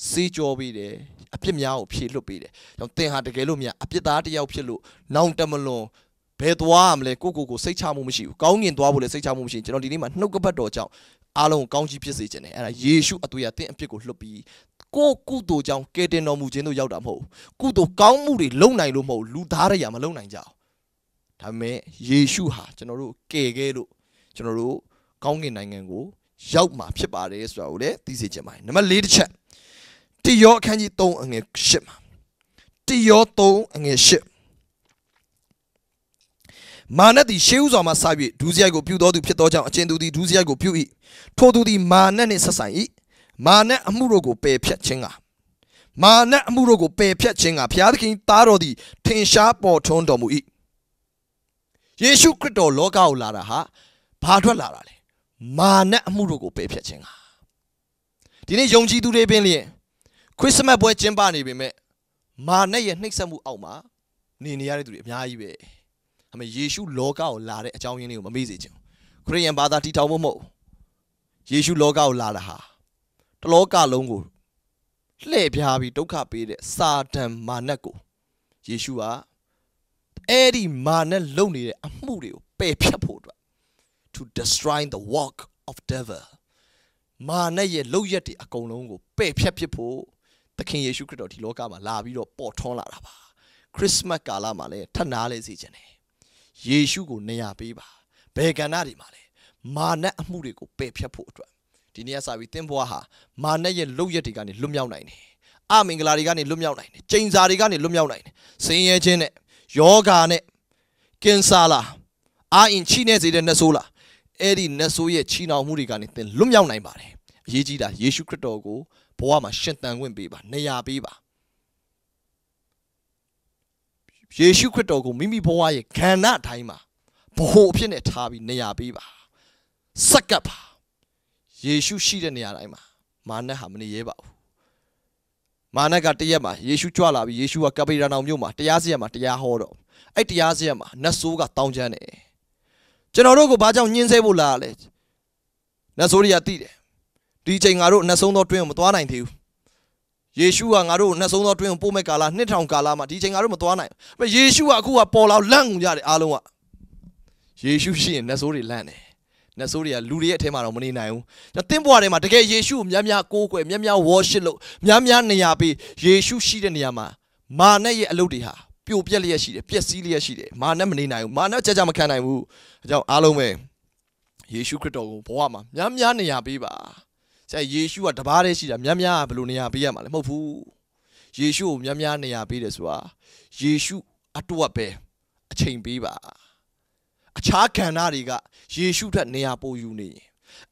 စေးကြောပေးတယ်အပြစ်များကိုဖြေလွတ်ပေးတယ်။ကြောင့်သင်ဟာတကယ်လို့များအပြစ်သားတစ်ယောက်ဖြစ်လို့နောင်တမလွန်ဘယ်သွားရမလဲကိုကိုကိုစိတ်ချမှုမရှိဘူး။ကောင်းငင်သွားဖို့လည်းစိတ်ချမှုမရှိဘူး။ကျွန်တော်ဒီနေ့မှာနှုတ်ကပတ်တော်ကြောင့်အားလုံးကောင်းကြီးဖြစ်စေခြင်းနဲ့အဲ့ဒါယေရှုအသွေးအသင်အပြစ်ကိုလွတ်ပြီးကိုကုသိုလ်ကြောင့်ကယ်တင်တော်မူခြင်းတို့ရောက်တာမဟုတ်ဘူးကုသိုလ်ကောင်းမှုတွေလုပ်နိုင်လို့မဟုတ်လူသားတွေရာမလုပ်နိုင်ကြအောင်ဒါပေမဲ့ယေရှုဟာကျွန်တော်တို့ကယ်ခဲ့လို့ကျွန်တော်တို့ကောင်းကင်နိုင်ငံကိုရောက်မှာဖြစ်ပါတယ်ဆိုတာကိုလည်းသိစေချင်ပါတယ်နံပါတ်၄တစ်ချက်တိယောအခန်းကြီး3အငယ်10မှာတိယော3အငယ်10မာနသည်ရှေးဥစွာမှစ၍ဒူးစရိုက်ကိုပြုတော်သူဖြစ်သောကြောင့်အကျဉ်သူသည်ဒူးစရိုက်ကိုပြု၏ထိုသူသည်မာနနှင့်ဆက်ဆိုင်၏မာနဲ့အမှုတို့ကိုပယ်ဖြတ်ခြင်းကမာနဲ့အမှုတို့ကိုပယ်ဖြတ်ခြင်းကဘုရားသခင်သားတော်သည်ထင်ရှားပေါ်ထွန်းတော်မူ၏ယေရှုခရစ်တော်လောကကိုလာတာဟာဘာထွက်လာတာလဲမာနဲ့အမှုတို့ကိုပယ်ဖြတ်ခြင်းကဒီနေ့ယုံကြည်သူတွေပင်လျင်ခရစ်စမတ်ပွဲကျင်းပနေပေမဲ့မာနဲ့ရဲ့နှိပ်စက်မှုအောက်မှာနေနေရတဲ့သူတွေအများကြီးပဲအမေယေရှုလောကကိုလာတဲ့အကြောင်းရင်းလေးကိုမမေ့စေချင်ဘူးခရိယန်ဘာသာတီးထောင်ဖို့မဟုတ်ယေရှုလောကကိုလာတာဟာတလောကလုံးကိုလှည့်ပြားပြီးဒုက္ခပေးတဲ့စာတန်မာနတ်ကိုယေရှုကအဲ့ဒီမာနတ်လုပ်နေတဲ့အမှုတွေကိုပယ်ဖြတ်ဖို့အတွက် to destroy the work of devil မာနရဲ့လုပ်ရက်တွေအကုန်လုံးကိုပယ်ဖြတ်ပစ်ဖို့သခင်ယေရှုခရစ်တော်ဒီလောကမှာလာပြီးတော့ပေါ်ထွန်းလာတာပါခရစ်စမတ်ကာလမှာလည်းထပ်နားလဲစေခြင်းတယ်ယေရှုကိုနေရာပေးပါဘယ်ကဏ္ဍတွေမှာလဲမာနအမှုတွေကိုပယ်ဖြတ်ဖို့အတွက်ဒီနေ့ကစပြီးသင်ဘွားဟာမာနရဲ့လုပ်ရက်တွေကနေလွတ်မြောက်နိုင်တယ်အမင်္ဂလာတွေကနေလွတ်မြောက်နိုင်တယ်ချိန်စာတွေကနေလွတ်မြောက်နိုင်တယ်ဆင်းရဲခြင်းနဲ့ယောဂါနဲ့ကင်ဆာလားအာအင်ချိနေစေတဲ့နတ်ဆိုးလားအဲ့ဒီနတ်ဆိုးရဲ့ချီနှောင်မှုတွေကနေသင်လွတ်မြောက်နိုင်ပါတယ်အရေးကြီးတာယေရှုခရစ်တော်ကိုဘဝမှာရှင်သန်ခွင့်ပေးပါနေရာပေးပါယေရှုခရစ်တော်ကိုမိမိဘဝရဲ့ခန္ဓာအတိုင်းမှာဘ ਹੁ အဖြစ်နဲ့ထားပြီးနေရာပေးပါစက္ကပ်ပါယေရှုရှိတဲ့နေရာတိုင်းမှာမာနဟာမနေရဲပါဘူးမာနကတရက်မှာယေရှုကြွလာပြီးယေရှုကကပိရာနောင်မြို့မှာတရားစီရင်မှာတရားဟောတော့အဲ့တရားစီရင်မှာနတ်ဆိုးကတောင်းကျမ်းတယ်ကျွန်တော်တို့ကိုဘာကြောင့်ညှင်းဆဲဖို့လာလဲနတ်ဆိုးတွေကတိတယ်ဒီချိန်ငါတို့နတ်ဆုံးသောတွင်းကိုမသွားနိုင်သေးဘူးယေရှုကငါတို့ကိုနတ်ဆုံးသောတွင်းကိုပို့မဲ့ကာလ2000ကာလမှာဒီချိန်ငါတို့မသွားနိုင်ဘူးယေရှုကအခုကပေါ်လာလန့်ကုန်ကြတယ်အားလုံးကယေရှုရှိရင်နတ်ဆိုးတွေလန့်တယ်နတ်ဆိုးတွေကလူတွေရဲ့အထဲမှာတော့မနေနိုင်ဘူးနော်သင်ဘွားထဲမှာတကယ်ယေရှုကိုများများကိုးကွယ်များများဝါရှစ်လို့များများနေရာပေးယေရှုရှိတဲ့နေရာမှာမာနရဲ့အလုပ်တွေဟာပြိုပြက်လျက်ရှိတယ်ပျက်စီးလျက်ရှိတယ်မာနမနေနိုင်ဘူးမာနကြကြမခံနိုင်ဘူးအကြောင်းအားလုံးပဲယေရှုခရစ်တော်ကိုဘဝမှာများများနေရာပေးပါဆရာယေရှုကတပါးတည်းရှိတာများများဘယ်လိုနေရာပေးရမှာလဲမဟုတ်ဘူးယေရှုကိုများများနေရာပေးတယ်ဆိုတာယေရှုအတွက်ပဲအချိန်ပေးပါအခြားကဏ္ဍတွေကယေရှုထက်နေရာပိုယူနေရင်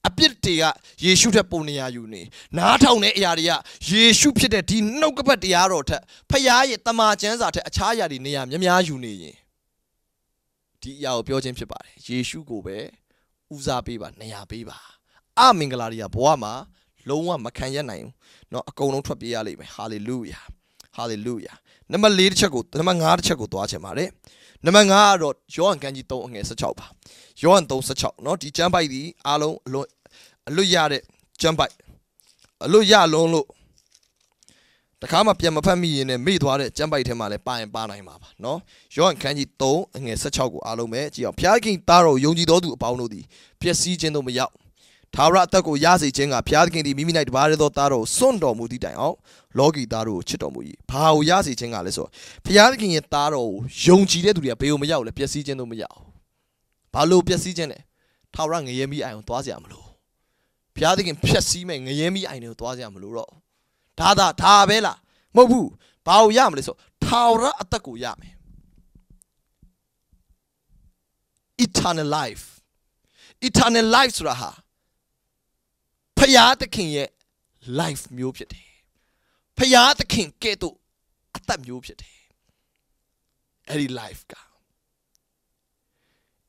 အပြစ်တွေကယေရှုထက်ပုံနေရယူနေနားထောင်တဲ့အရာတွေကယေရှုဖြစ်တဲ့ဒီနှုတ်ကပတ်တရားတော်ထက်ဖခင်ရဲ့တမန်ကျမ်းစာထက်အခြားအရာတွေနေရများများယူနေရင်ဒီအရာကိုပြောခြင်းဖြစ်ပါတယ်ယေရှုကိုပဲဦးစားပေးပါ နေရာပေးပါအမင်္ဂလာတွေကဘဝမှာ လုံးဝမခံရနိုင်ဘူးเนาะအကုန်လုံးထွက်ပြေးရလိမ့်မယ်ဟာလေလုယာဟာလေလုယာနံပါတ်၄တစ်ချက်ကိုနံပါတ်၅တစ်ချက်ကိုသွားချင်ပါတယ်နံပါတ်5ကတော့ယောဟန်ကန်းကြီး3အငယ်16ပါယောဟန်3:16เนาะဒီကျမ်းပိုက်ဒီအားလုံးအလွန်အလွတ်ရတဲ့ကျမ်းပိုက်အလွတ်ရလုံးလို့တခါမှပြန်မဖတ်မိရင်လည်းမိသွားတဲ့ကျမ်းပိုက်ထဲမှာလည်းပါရင်ပါနိုင်မှာပါเนาะယောဟန်ခန်းကြီး3အငယ်16ကိုအားလုံးပဲကြည့်အောင်ဘုရားခင်သားတော်ယုံကြည်တော်သူအပေါင်းတို့သည်ပျက်စီးခြင်းတို့မရောက်ထာဝရအသက်ကိုရစေခြင်းကဘုရားသခင်သည်မိမိ၌တပါးသောသားတော်ကိုစွန့်တော်မူသည့်တိုင်အောင်လောကီသားတို့ကိုချစ်တော်မူ၏ဘာကိုရစေခြင်းကလဲဆိုဘုရားသခင်ရဲ့သားတော်ကိုယုံကြည်တဲ့သူတွေကဘယ်လိုမရောက်လဲပျက်စီးခြင်းတို့မရောက်ဘာလို့ပျက်စီးခြင်းလဲထာဝရငရဲမိအိုင်ကိုသွားစရာမလိုဘုရားသခင်ဖျက်ဆီးမဲ့ငရဲမိအိုင်တွေကိုသွားစရာမလိုတော့ဒါသာဒါပဲလားမဟုတ်ဘူးဘာကိုရမလဲဆိုထာဝရအသက်ကိုရမယ် eternal life eternal life ဆိုတာဟာရာသခင်ရဲ့ life မျိုးဖြစ်တယ်ဖရာသခင်ကဲ့သို့အသက်မျိုးဖြစ်တယ်အဲ့ဒီ life က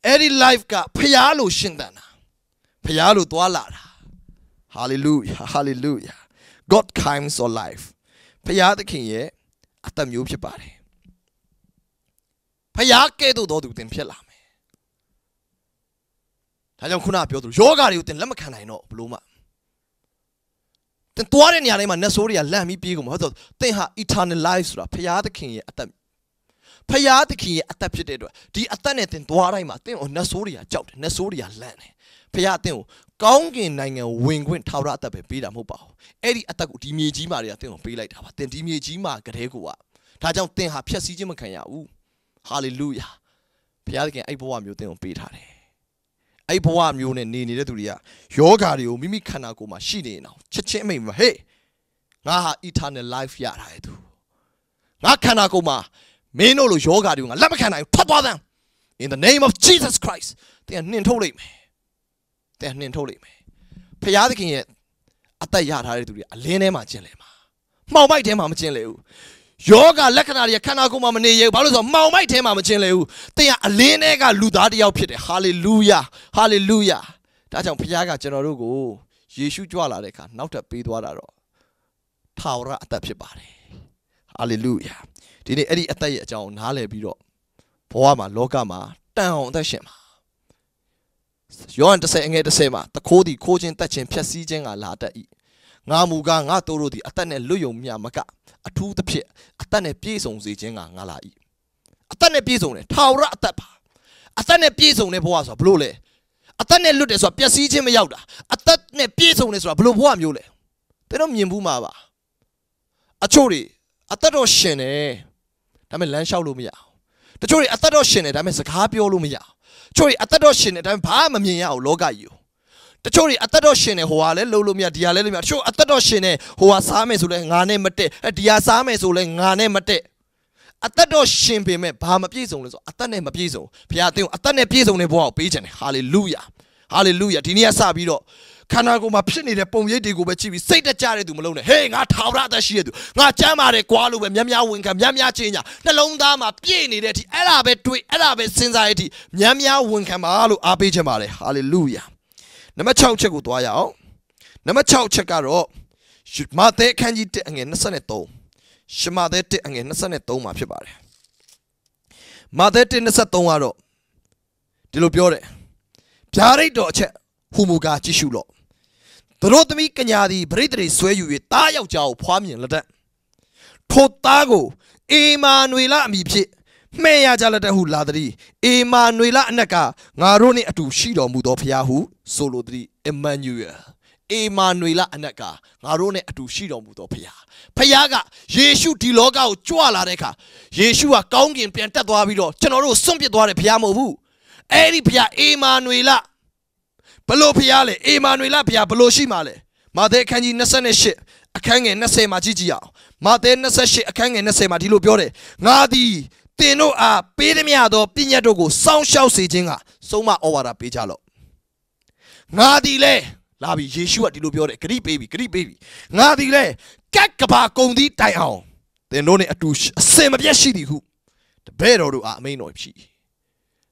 အဲ့ဒီ life ကဖရာလို့ရှင်သန်တာဖရာလို့သွားလာတာ hallelujah hallelujah god comes your life ဖရာသခင်ရဲ့အသက်မျိုးဖြစ်ပါတယ်ဖရာကဲ့သို့တော်သူတင် ဖြစ်လာမယ်ဒါကြောင့်ခုနပြောသူယောဂါတွေကိုတင်လက်မခံနိုင်တော့ဘလို့မှတင်သွားတဲ့နေရာတိုင်းမှာနတ်ဆိုးတွေကလန့်ပြီးပြေးကုန်မှာဟုတ်တော့တင်ဟာ eternal life ဆိုတာဖရာသခင်ရဲ့အသက်ဖရာသခင်ရဲ့အသက်ဖြစ်တဲ့အတွက်ဒီအသက်နဲ့တင်သွားတိုင်းမှာတင်ကိုနတ်ဆိုးတွေကကြောက်တယ်နတ်ဆိုးတွေကလန့်တယ်ဖရာတင်ကိုကောင်းကင်နိုင်ငံဝင်ခွင့်ထာဝရအသက်ပဲပေးတာမဟုတ်ပါဘူးအဲ့ဒီအသက်ကိုဒီမြေကြီးမှာတွေကတင်ကိုပေးလိုက်တာပါတင်ဒီမြေကြီးမှာကတဲ့ကိုကဒါကြောင့်တင်ဟာဖျက်ဆီးခြင်းမခံရဘူးဟာလေလုယာဖရာသခင်အဲ့ဘဝမျိုးတင်ကိုပေးထားတယ်အဲ့ဘဝမျိုးနဲ့နေနေတဲ့သူတွေကယောဂါတွေကိုမိမိခန္ဓာကိုယ်မှာရှိနေနေအောင်ချက်ချင်းအမိန်မှာဟေးငါဟာ eternal life ရတာရဲ့သူငါခန္ဓာကိုယ်မှာမင်းတို့လိုယောဂါတွေကိုငါလက်မခံနိုင်ဘူးထွက်သွားသမ်း in the name of Jesus Christ သင်နှင်ထုတ်လိုက်မယ်သင်နှင်ထုတ်လိုက်မယ်ဖျားသခင်ရဲ့အသက်ရထားတဲ့သူတွေအလင်းထဲမှာကျင်လည်မှာမှောင်မိုက်ထဲမှာမကျင်လည်ဘူးယောဂလက္ခဏာတွေကခန္ဓာကိုယ်မှာမနေရဘူးဘာလို့ဆိုတော့မှောင်မိုက်ထဲမှာမချင်းလဲဘူးတင်ကအလင်းထဲကလူသားတစ်ယောက်ဖြစ်တယ်ဟာလေလုယာဟာလေလုယာဒါကြောင့်ဘုရားကကျွန်တော်တို့ကိုယေရှုကြွလာတဲ့အခါနောက်ထပ်ပေးသွားတာတော့ထာဝရအသက်ဖြစ်ပါတယ်ဟာလေလုယာဒီနေ့အဲ့ဒီအသက်ရဲ့အကြောင်းနားလည်ပြီးတော့ဘဝမှာလောကမှာတန်အောင်အသက်ရှင်ပါယောဟန်10အငယ်10မှာတခိုးသည်ခိုးခြင်းတက်ခြင်းဖြက်စီးခြင်းကလာတတ်၏ငါမူကားငါတို့တို့သည်အသက်နဲ့လွတ်ယုံမြမကအထူးသဖြင့်အသက်နဲ့ပြည့်စုံစေခြင်းကငါလာ၏အသက်နဲ့ပြည့်စုံတယ်ထာဝရအသက်ပါအသက်နဲ့ပြည့်စုံတဲ့ဘဝဆိုတာဘလို့လဲအသက်နဲ့လွတ်တယ်ဆိုတာပျက်စီးခြင်းမရောက်တာအသက်နဲ့ပြည့်စုံတယ်ဆိုတာဘလို့ဘဝမျိုးလဲသင်တို့မြင်ဘူးမှာပါအချို့တွေအသက်တော့ရှင်တယ်ဒါပေမဲ့လမ်းလျှောက်လို့မရအောင်တချို့တွေအသက်တော့ရှင်တယ်ဒါပေမဲ့စကားပြောလို့မရအောင်ချို့တွေအသက်တော့ရှင်တယ်ဒါပေမဲ့ဘာမှမမြင်ရအောင်လောကကြီးကိုတချို့တွေအသက်တော်ရှင်နေဟိုဟာလဲလှုပ်လို့မရဒီဟာလဲလို့မရတချို့အသက်တော်ရှင်နေဟိုဟာစားမယ်ဆိုလဲငါနဲ့မတက်ဒီဟာစားမယ်ဆိုလဲငါနဲ့မတက်အသက်တော်ရှင်ပေမဲ့ဘာမပြည့်စုံလဲဆိုအသက်နဲ့မပြည့်စုံဘုရားအသင်ကိုအသက်နဲ့ပြည့်စုံတဲ့ဘဝကိုပေးခြင်းတယ်ဟာလေလုယာဟာလေလုယာဒီနေ့ကစပြီးတော့ခန္ဓာကိုယ်မှာဖြစ်နေတဲ့ပုံရိပ်တွေကိုပဲကြည့်ပြီးစိတ်တကြတဲ့သူမလုံးနဲ့ဟေးငါထာဝရအသက်ရှိတဲ့သူငါကြမ်းပါတယ်ကွာလို့ပဲများများဝင်ခံများများချင်းညာနှလုံးသားမှာပြည့်နေတဲ့အထိအဲ့ဒါပဲတွေးအဲ့ဒါပဲစဉ်းစားရတဲ့အထိများများဝင်ခံပါလို့အားပေးခြင်းပါလေဟာလေလုယာနံပါတ်6ချက်ကိုသွားရအောင်နံပါတ်6ချက်ကတော့မာသဲအခန်းကြီး1အငယ်23ရှမာသဲ1အငယ်23မှာဖြစ်ပါတယ်မာသဲ1 23ကတော့ဒီလိုပြောတယ်ဗျာဒိတ်တော်အချက်ဟူမူကာကြည့်ရှုလော့သူတို့သမီးကညာသည်ပရိသေဆွဲယူ၍တားယောက်ျားကိုဖွားမြင်လက်တတ်ထိုသားကိုအေမာနွေလအမိဖြင့်မှဲ့ရကြလက်တဟုလာသည်အေမာနွေလအနက်ကငါတို့နှင့်အတူရှိတော်မူသောဖရာဟုဆိုလိုသည်အမန်နျူယယ်အေမာနွေလအနက်ကငါတို့နဲ့အတူရှိတော်မူသောဖခင်ဖခင်ကယေရှုဒီလောကကိုကြွလာတဲ့အခါယေရှုကကောင်းကင်ပြန်တက်သွားပြီးတော့ကျွန်တော်တို့စွန့်ပစ်သွားတဲ့ဖခင်မဟုတ်ဘူးအဲ့ဒီဖခင်အေမာနွေလဘလို့ဖခင်လေအေမာနွေလဖခင်ဘလို့ရှိမှလဲမာသဲအခန်းကြီး28အခန်းငယ်20မှာကြည့်ကြည့်အောင်မာသဲ28အခန်းငယ်20မှာဒီလိုပြောတယ်ငါသည်သင်တို့အားပေးသည်မသောပညတ်တို့ကိုစောင့်ရှောက်စေခြင်းကဆုံးမဩဝါဒပေးကြလော့ငါဒီလဲလာပြီယေရှုကဒီလိုပြောတယ်ဂရိပေးပြီဂရိပေးပြီငါဒီလဲကက်ကဘာကုံသီးတိုင်အောင်သင်တို့နဲ့အတူအစင်မပြတ်ရှိသည်ဟုတပည့်တော်တို့အားအမိန်တော်ဖြစ်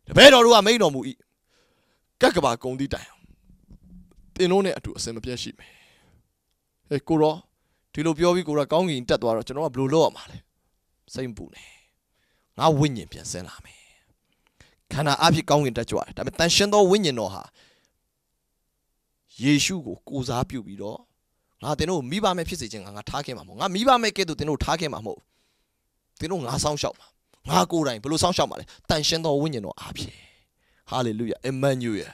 တပည့်တော်တို့ကမိန်တော်မူ၏ကက်ကဘာကုံသီးတိုင်အောင်သင်တို့နဲ့အတူအစင်မပြတ်ရှိမယ်ဟေးကိုရောဒီလိုပြောပြီးကိုရောကောင်းကင်တက်သွားတော့ကျွန်တော်ကဘယ်လိုလုပ်ရမှာလဲစိတ်ပူနေငါဝိညာဉ်ပြန်ဆင်းလာမယ်ခန္ဓာအဖြစ်ကောင်းကင်တက်ကြွတယ်ဒါပေမဲ့တန်ရှင်းသောဝိညာဉ်တော်ဟာယေရှုကိုကိုစားပြုပြီးတော့ငါတင်တို့မိဘမဲ့ဖြစ်စေခြင်းငါငါထားခဲ့မှာမဟုတ်ငါမိဘမဲ့ကဲ့သို့တင်တို့ထားခဲ့မှာမဟုတ်တင်တို့ငါဆောင်းရှောက်မှာငါကိုယ်တိုင်ဘယ်လိုဆောင်းရှောက်မှာလဲတန်ရှင်းသောဝိညာဉ်တော်အားဖြင့်ဟာလေလုယာအမန်နျူယယ်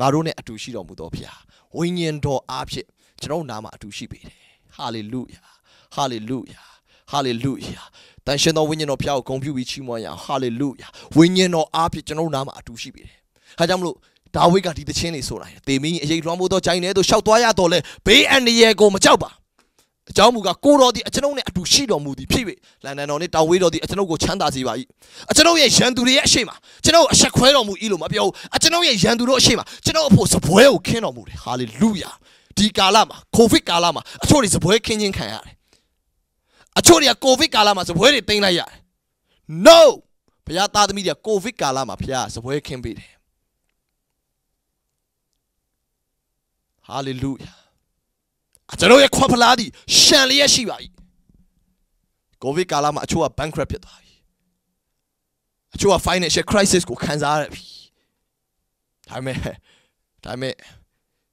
ငါတို့နဲ့အတူရှိတော်မူသောဖခင်ဝိညာဉ်တော်အားဖြင့်ကျွန်တော်နာမှာအတူရှိပေတယ်ဟာလေလုယာဟာလေလုယာဟာလေလုယာတန်ရှင်သောဝိညာဉ်တော်ဖျားကိုဂုဏ်ပြုပြီးချီးမွမ်းရအောင်ဟာလေလုယာဝိညာဉ်တော်အားဖြင့်ကျွန်တော်နာမှာ အတူရှိပြီတယ်။ဒါကြောင့်မလို့ဒါဝိဒ်ကဒီသချင်းလေးဆိုတာရယ်။သေမင်းအရေးလွှမ်းမိုးသောဂျိုင်းထဲသို့ရှောက်သွားရတော့လေဘေးအန္တရာယ်ကိုမကြောက်ပါ။အကြောင်းမူကားကိုတော်သည်အကျွန်ုပ်နှင့်အတူရှိတော်မူသည်ဖြစ်၍လန်ဒန်တော်နှင့်တာဝေးတော်သည်အကျွန်ုပ်ကိုချမ်းသာစေပါ၏။အကျွန်ုပ်ရဲ့ရန်သူတွေရဲ့အရှိမကျွန်ုပ်အဆက်ခွဲတော်မူ၏လို့မပြောဘူး။အကျွန်ုပ်ရဲ့ရန်သူတို့အရှိမကျွန်ုပ်အဖို့စပွဲကိုခင်းတော်မူတယ်။ဟာလေလုယာ။ဒီကာလမှာကိုဗစ်ကာလမှာအချို့တွေစပွဲခင်းခြင်းခံရတယ်အချို့တွေကကိုဗစ်ကာလမှာစပွဲတွေတင်းလိုက်ရတယ် no ဘုရားသားသမီးတွေကကိုဗစ်ကာလမှာဘုရားစပွဲခင်းပေးတယ် hallelujah ကျွန်တော်ရဲ့ခွန်ဖလားဒီရှံလျက်ရှိပါ၏ကိုဗစ်ကာလမှာအချို့က bankrupt ဖြစ်သွားပြီအချို့က financial crisis ကိုခံစားရပြီဒါပေမဲ့ဒါပေမဲ့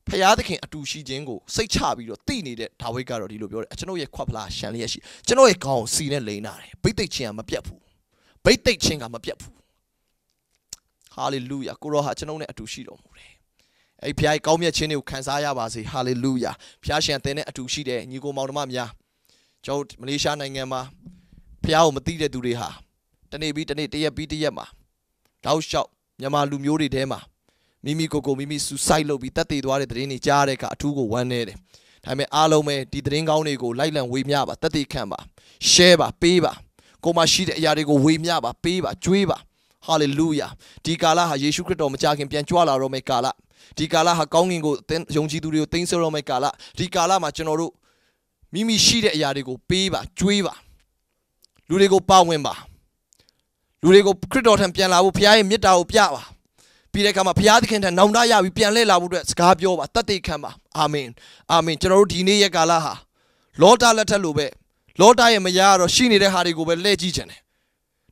ဖရာသခင်အတူရှိခြင်းကိုစိတ်ချပြီးတော့သိနေတဲ့ဒါဝိဒ်ကတော့ဒီလိုပြောတယ်ကျွန်တော်ရဲ့ခွက်ဖလားရှန်လျက်ရှိကျွန်တော်ရဲ့ခေါင်းကိုစီနဲ့လိန်လာတယ်ဘိတ်သိက်ခြင်းကမပြတ်ဘူးဘိတ်သိက်ခြင်းကမပြတ်ဘူးဟာလေလုယာကိုရောဟာကျွန်တော်နဲ့အတူရှိတော်မူတယ်အဲ့ဖရာရဲ့ကောင်းမြတ်ခြင်းတွေကိုခံစားရပါစေဟာလေလုယာဖရာရှင်အသင်နဲ့အတူရှိတဲ့ညီကိုမောင်နှမများကျွန်တော်မလေးရှားနိုင်ငံမှာဖရာကိုမသိတဲ့သူတွေဟာတနေ့ပြီးတနေ့တရက်ပြီးတရက်မှာတောက်လျှောက်မြန်မာလူမျိုးတွေထဲမှာမိမိကိုယ်ကိုမိမိဆူဆိုက်လုပ်ပြီးတက်တည်သွားတဲ့သတင်းတွေကြားတဲ့အခါအထူးကိုဝမ်းနည်းတယ်။ဒါပေမဲ့အားလုံးပဲဒီသတင်းကောင်းတွေကိုလိုက်လံဝေမျှပါတက်တည်ခံပါ။ share ပါပေးပါ။ကိုယ်မှာရှိတဲ့အရာတွေကိုဝေမျှပါပေးပါကြွေးပါ။ hallelujah ဒီကာလဟာယေရှုခရစ်တော်မကြခင်ပြန်ကြွလာတော့မယ့်ကာလဒီကာလဟာကောင်းကင်ကိုယုံကြည်သူတွေကိုတင်ဆက်တော့မယ့်ကာလဒီကာလမှာကျွန်တော်တို့မိမိရှိတဲ့အရာတွေကို ပေးပါကြွေးပါလူတွေကိုပါဝင်ပါလူတွေကိုခရစ်တော်ထံပြန်လာဖို့ဘုရားရဲ့မြတ်တာကိုပြပါပြီးတဲ့အခါမှာဘုရားသခင်ထံနောင်တရပြီးပြန်လှည့်လာဖို့အတွက်စကားပြောပါတတ်သိခံပါအာမင်အာမင်ကျွန်တော်တို့ဒီနေ့ရဲ့ကာလဟာလောတာလက်ထက်လိုပဲလောတာရဲ့မယားကတော့ရှိနေတဲ့ဟာတွေကိုပဲလှည့်ကြည့်ခြင်းတယ်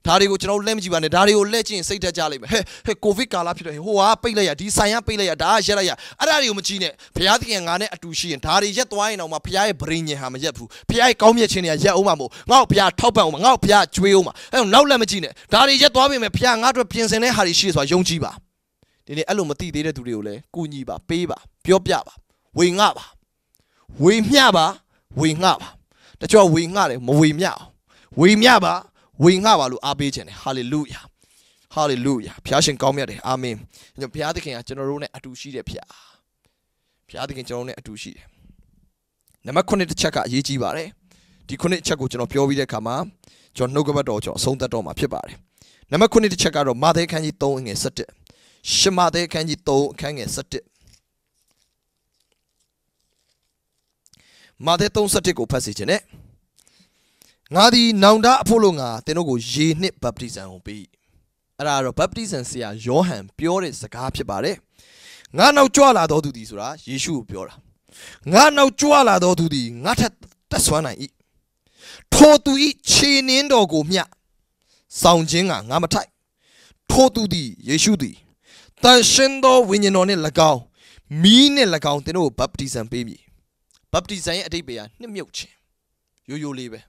ဒါတွေကိုကျွန်တော်တို့လက်မကြည့်ပါနဲ့ဒါတွေကိုလက်ကျင်စိတ်သက်ကြလိမ့်မယ်ဟဲ့ဟဲ့ကိုဗစ်ကာလဖြစ်တော့ဟိုဟာပိတ်လိုက်ရဒီဆိုင်ကပိတ်လိုက်ရဒါကရက်လိုက်ရအဲ့ဒါတွေကိုမကြည့်နဲ့ဘုရားသခင်ကငါနဲ့အတူရှိရင်ဒါတွေရက်သွားရင်တော့မှဘုရားရဲ့ဗရိညင်ဟာမရက်ဘူးဘုရားရဲ့ကောင်းမြတ်ခြင်းတွေကရက်အောင်မှာမို့ငါ့ကိုဘုရားထောက်ပံ့အောင်မှာငါ့ကိုဘုရားကြွေးအောင်မှာအဲ့တော့နောက်လက်မကြည့်နဲ့ဒါတွေရက်သွားပြီမယ်ဘုရားငါ့အတွက်ပြင်ဆင်တဲ့ဟာတွေရှိဆိုတာယုံကြည်ပါဒီနေ့အဲ့လိုမသိသေးတဲ့သူတွေကိုလည်းကူညီပါပေးပါပြောပြပါဝေငှပါဝေမျှပါဝေငှပါတချို့ဝေငှတယ်မဝေမျှအောင်ဝေမျှပါဝေငှပါလို့အားပေးခြင်းတယ်ဟာလေလုယာဟာလေလုယာဘုရားရှင်ကောင်းမြတ်တယ်အာမင်ဘုရားသခင်ကကျွန်တော်တို့နဲ့အတူရှိတယ်ဖျာဘုရားသခင်ကျွန်တော်တို့နဲ့အတူရှိတယ်နံပါတ်9တစ်ချက်ကအရေးကြီးပါတယ်ဒီခုနှစ်အချက်ကိုကျွန်တော်ပြောပြီးတဲ့အခါမှာကျွန်တော်နှုတ်ကပတ်တော်ကျွန်တော်အဆုံးသတ်တော်မှာဖြစ်ပါတယ်နံပါတ်9တစ်ချက်ကတော့မာသဲခန်းကြီး3ငွေ17ရှမသဲအခန်းကြီး3အခန်းငယ်17မာသဲ3:17ကိုဖတ်စီခြင်းနဲ့ငါသည်နောင်တအဖို့လို့ငါသင်တို့ကိုရေနှင့်ဗပ္တိဇံကိုပေးအဲ့ဒါတော့ဗပ္တိဇံဆရာယောဟန် ပြောတဲ့စကားဖြစ်ပါတယ်ငါနောက်ကြွလာတော်သူသည်ဆိုတာယေရှုကိုပြောတာငါနောက်ကြွလာတော်သူသည်ငါထက်တက်ဆွမ်းနိုင်၏ထိုသူ၏ခြေနင်းတော်ကိုမျှဆောင်ခြင်းကငါမထိုက် ထိုသူသည်ယေရှုသည်တန်ရှင်သောဝိညာဉ်တော်နှင့်၎င်းမီးနှင့်၎င်းသင်တို့ကိုဗပ်တိဇံပေးမည်ဗပ်တိဇံရဲ့အတိတ်ပေဟာနှစ်မြုပ်ခြင်းရိုးရိုးလေးပဲ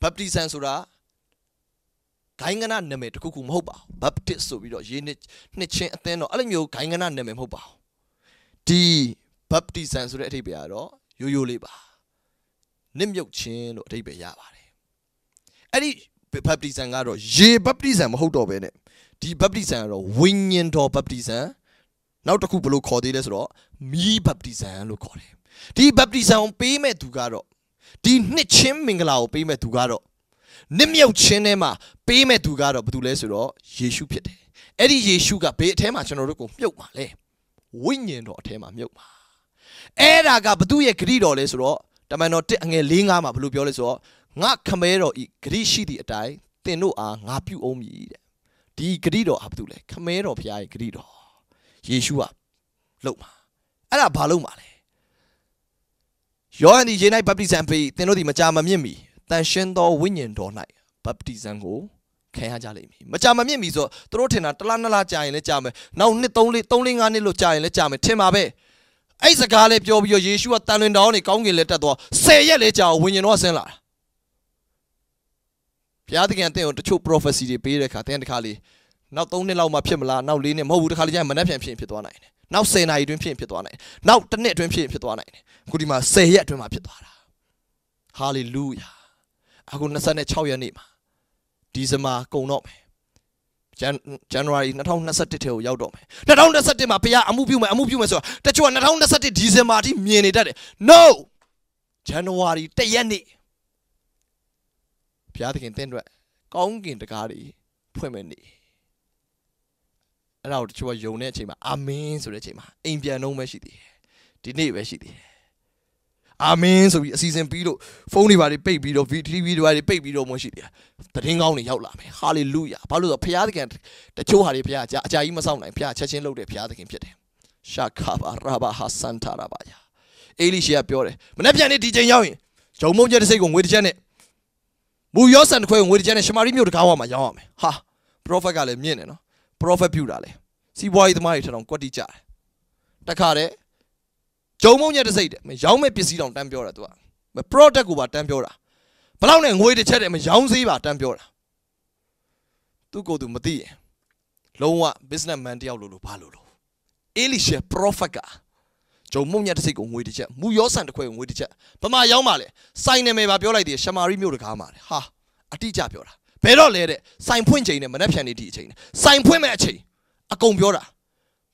ဗပ်တိဇံဆိုတာဂိုင်းကနနာမည်တခုခုမဟုတ်ပါဘူး baptist ဆိုပြီးတော့ရေးနှစ်နှစ်ချင်းအသင်းတော့အဲ့လိုမျိုးဂိုင်းကနနာမည်မဟုတ်ပါဘူးဒီ baptism ဆိုတဲ့အဓိပ္ပာယ်ကတော့ရိုးရိုးလေးပါနစ်မြုပ်ခြင်းလို့အဓိပ္ပာယ်ရပါတယ်အဲ့ဒီ baptism ကတော့ရေ baptism မဟုတ်တော့ဘဲနဲ့ဒီဘပ်တိဇံကတော့ဝိညာဉ်တော်ဘပ်တိဇံနောက်တစ်ခုဘယ်လိုခေါ်သေးလဲဆိုတော့မီးဘပ်တိဇံလို့ခေါ်တယ်ဒီဘပ်တိဇံပေးမဲ့သူကတော့ဒီနှစ်ချင်းမင်္ဂလာကိုပေးမဲ့သူကတော့နစ်မြုပ်ခြင်းထဲမှာပေးမဲ့သူကတော့ဘာတူလဲဆိုတော့ယေရှုဖြစ်တယ်အဲ့ဒီယေရှုကဘေးအထဲမှာကျွန်တော်တို့ကိုမြုပ်ပါလေဝိညာဉ်တော်အထဲမှာမြုပ်ပါအဲ့ဒါကဘသူရဲ့ဂရိတော်လဲဆိုတော့တမန်တော်1အငယ်5မှာဘယ်လိုပြောလဲဆိုတော့ငါခမဲတော်ဤဂရိရှိသည့်အတိုင်းတင်တို့အားငါပြုအုံးမည်တဲ့ဒီဂရိတော်ဟာဘာတူလဲခမဲတော်ဖရားရဲ့ဂရိတော်ယေရှုကလှုပ်မှာအဲ့ဒါဘာလှုပ်မှာလဲယောဟန်ဒီရေ၌ဗပ္တိဇံပေးသင်တို့ဒီမကြာမမြင့်မီတန်ရှင်းသောဝိညာဉ်တော်၌ဗပ္တိဇံကိုခံရကြလိမ့်မည်မကြာမမြင့်မီဆိုသူတို့ထင်တာတစ်လားနှစ်လားကြာရင်လည်းကြာမယ်နောက်နှစ်သုံးလေးသုံးလေးငါးနှစ်လို့ကြာရင်လည်းကြာမယ်ထင်ပါပဲအဲ့စကားလေးပြောပြီးတော့ယေရှုကတန်လွင်တော်နေကောင်းကင်လည်းတက်သွား၁၀ရက်လည်းကြာဝိညာဉ်တော်ဆင်းလာတာဘုရားသခင်အသင်ကိုတချို့ prophecy တွေပေးတဲ့အခါသင်တခါလေးနောက်3နှစ်လောက်မှဖြစ်မလားနောက်4နှစ်မဟုတ်ဘူးတခါလေးကျရင်မနှက်ပြန်ဖြစ်ဖြစ်သွားနိုင်တယ်နောက်10နှစ်အတွင်းဖြစ်ဖြစ်သွားနိုင်တယ်နောက်တစ်နှစ်အတွင်းဖြစ်ဖြစ်သွားနိုင်တယ်အခုဒီမှာ10ရက်အတွင်းမှာဖြစ်သွားတာ hallelujah အခု26ရက်နေ့မှာဒီဇင်ဘာကုန်တော့မယ်ဇန်ဇန်နဝါရီ2021ထဲကိုရောက်တော့မယ်2021မှာဘုရားအမှုပြုမယ်အမှုပြုမယ်ဆိုတာတချို့က2021ဒီဇင်ဘာအထိမြင်နေတတ်တယ် no ဇန်နဝါရီ1ရက်နေ့ဘုရားသခင်တင့်အတွက်ကောင်းကင်တကားတွေဖွင့်မယ်နေအဲ့ဒါကိုတချို့ကယုံတဲ့အချိန်မှာအာမင်ဆိုတဲ့အချိန်မှာအိမ်ပြန်တော့ပဲရှိသေးတယ်ဒီနေ့ပဲရှိသေးတယ်အာမင်ဆိုပြီးအစီအစဉ်ပြီးလို့ဖုန်းတွေပါတွေပိတ်ပြီးတော့ VTV တွေပါတွေပိတ်ပြီးတော့မရှိသေးတာသတင်းကောင်းတွေရောက်လာမယ်ဟာလေလုယာဘာလို့လဲဆိုတော့ဘုရားသခင်တချို့ဟာတွေဘုရားအကြအကြကြီးမဆောင်နိုင်ဘုရားချက်ချင်းလုပ်တဲ့ဘုရားသခင်ဖြစ်တယ်ရှာခါဘာရာဘာဟာဆန်တာရာဘာယာအေလိရှေကပြောတယ်မနေ့ပြန်နေ့ဒီချိန်ရောက်ရင်ဂျုံမုံကျက်တစ်စိတ်ကိုငွေတစ်ချက်နဲ့ဘူယောဆန်တခွဲကိုငွေတကြနဲ့ရှမာရိမြို့တကားဝမှာရောင်းရမယ်ဟာပရောဖက်ကလည်းမြင့်တယ်နော်ပရောဖက်ပြူတာလေစီးပွားရေးသမားတွေထထောင်ကွက်တိကြတယ်တခါတဲ့ဂျုံမုံညက်တစိတ်တယ်မရောင်းမဲ့ပစ္စည်းတောင်တန်းပြောတာ तू ကမ product ကိုပါတန်းပြောတာဘလောက်နဲ့ငွေတစ်ချက်တည်းမရောင်းစေးပါတန်းပြောတာသူ့ကိုယ်သူမသိရင်လုံးဝ business man တယောက်လို့လို့ဘာလို့လို့ Elisha prophet ကဂျုံမုံညက်တစ်စိတ်ကိုငွေတစ်ချက်မူရောဆန်တစ်ခွဲကိုငွေတစ်ချက်ဗမာရောက်ပါလေဆိုင်နာမည်ပါပြောလိုက်တယ်ရှမာရီမြို့တကားမှာဟာအတိအကျပြောတာဘယ်တော့လဲတဲ့ဆိုင်ဖွင့်ချိန်နဲ့မနှက်ဖြန်နေသည့်အချိန်နဲ့ဆိုင်ဖွင့်မဲ့အချိန်အကုန်ပြောတာ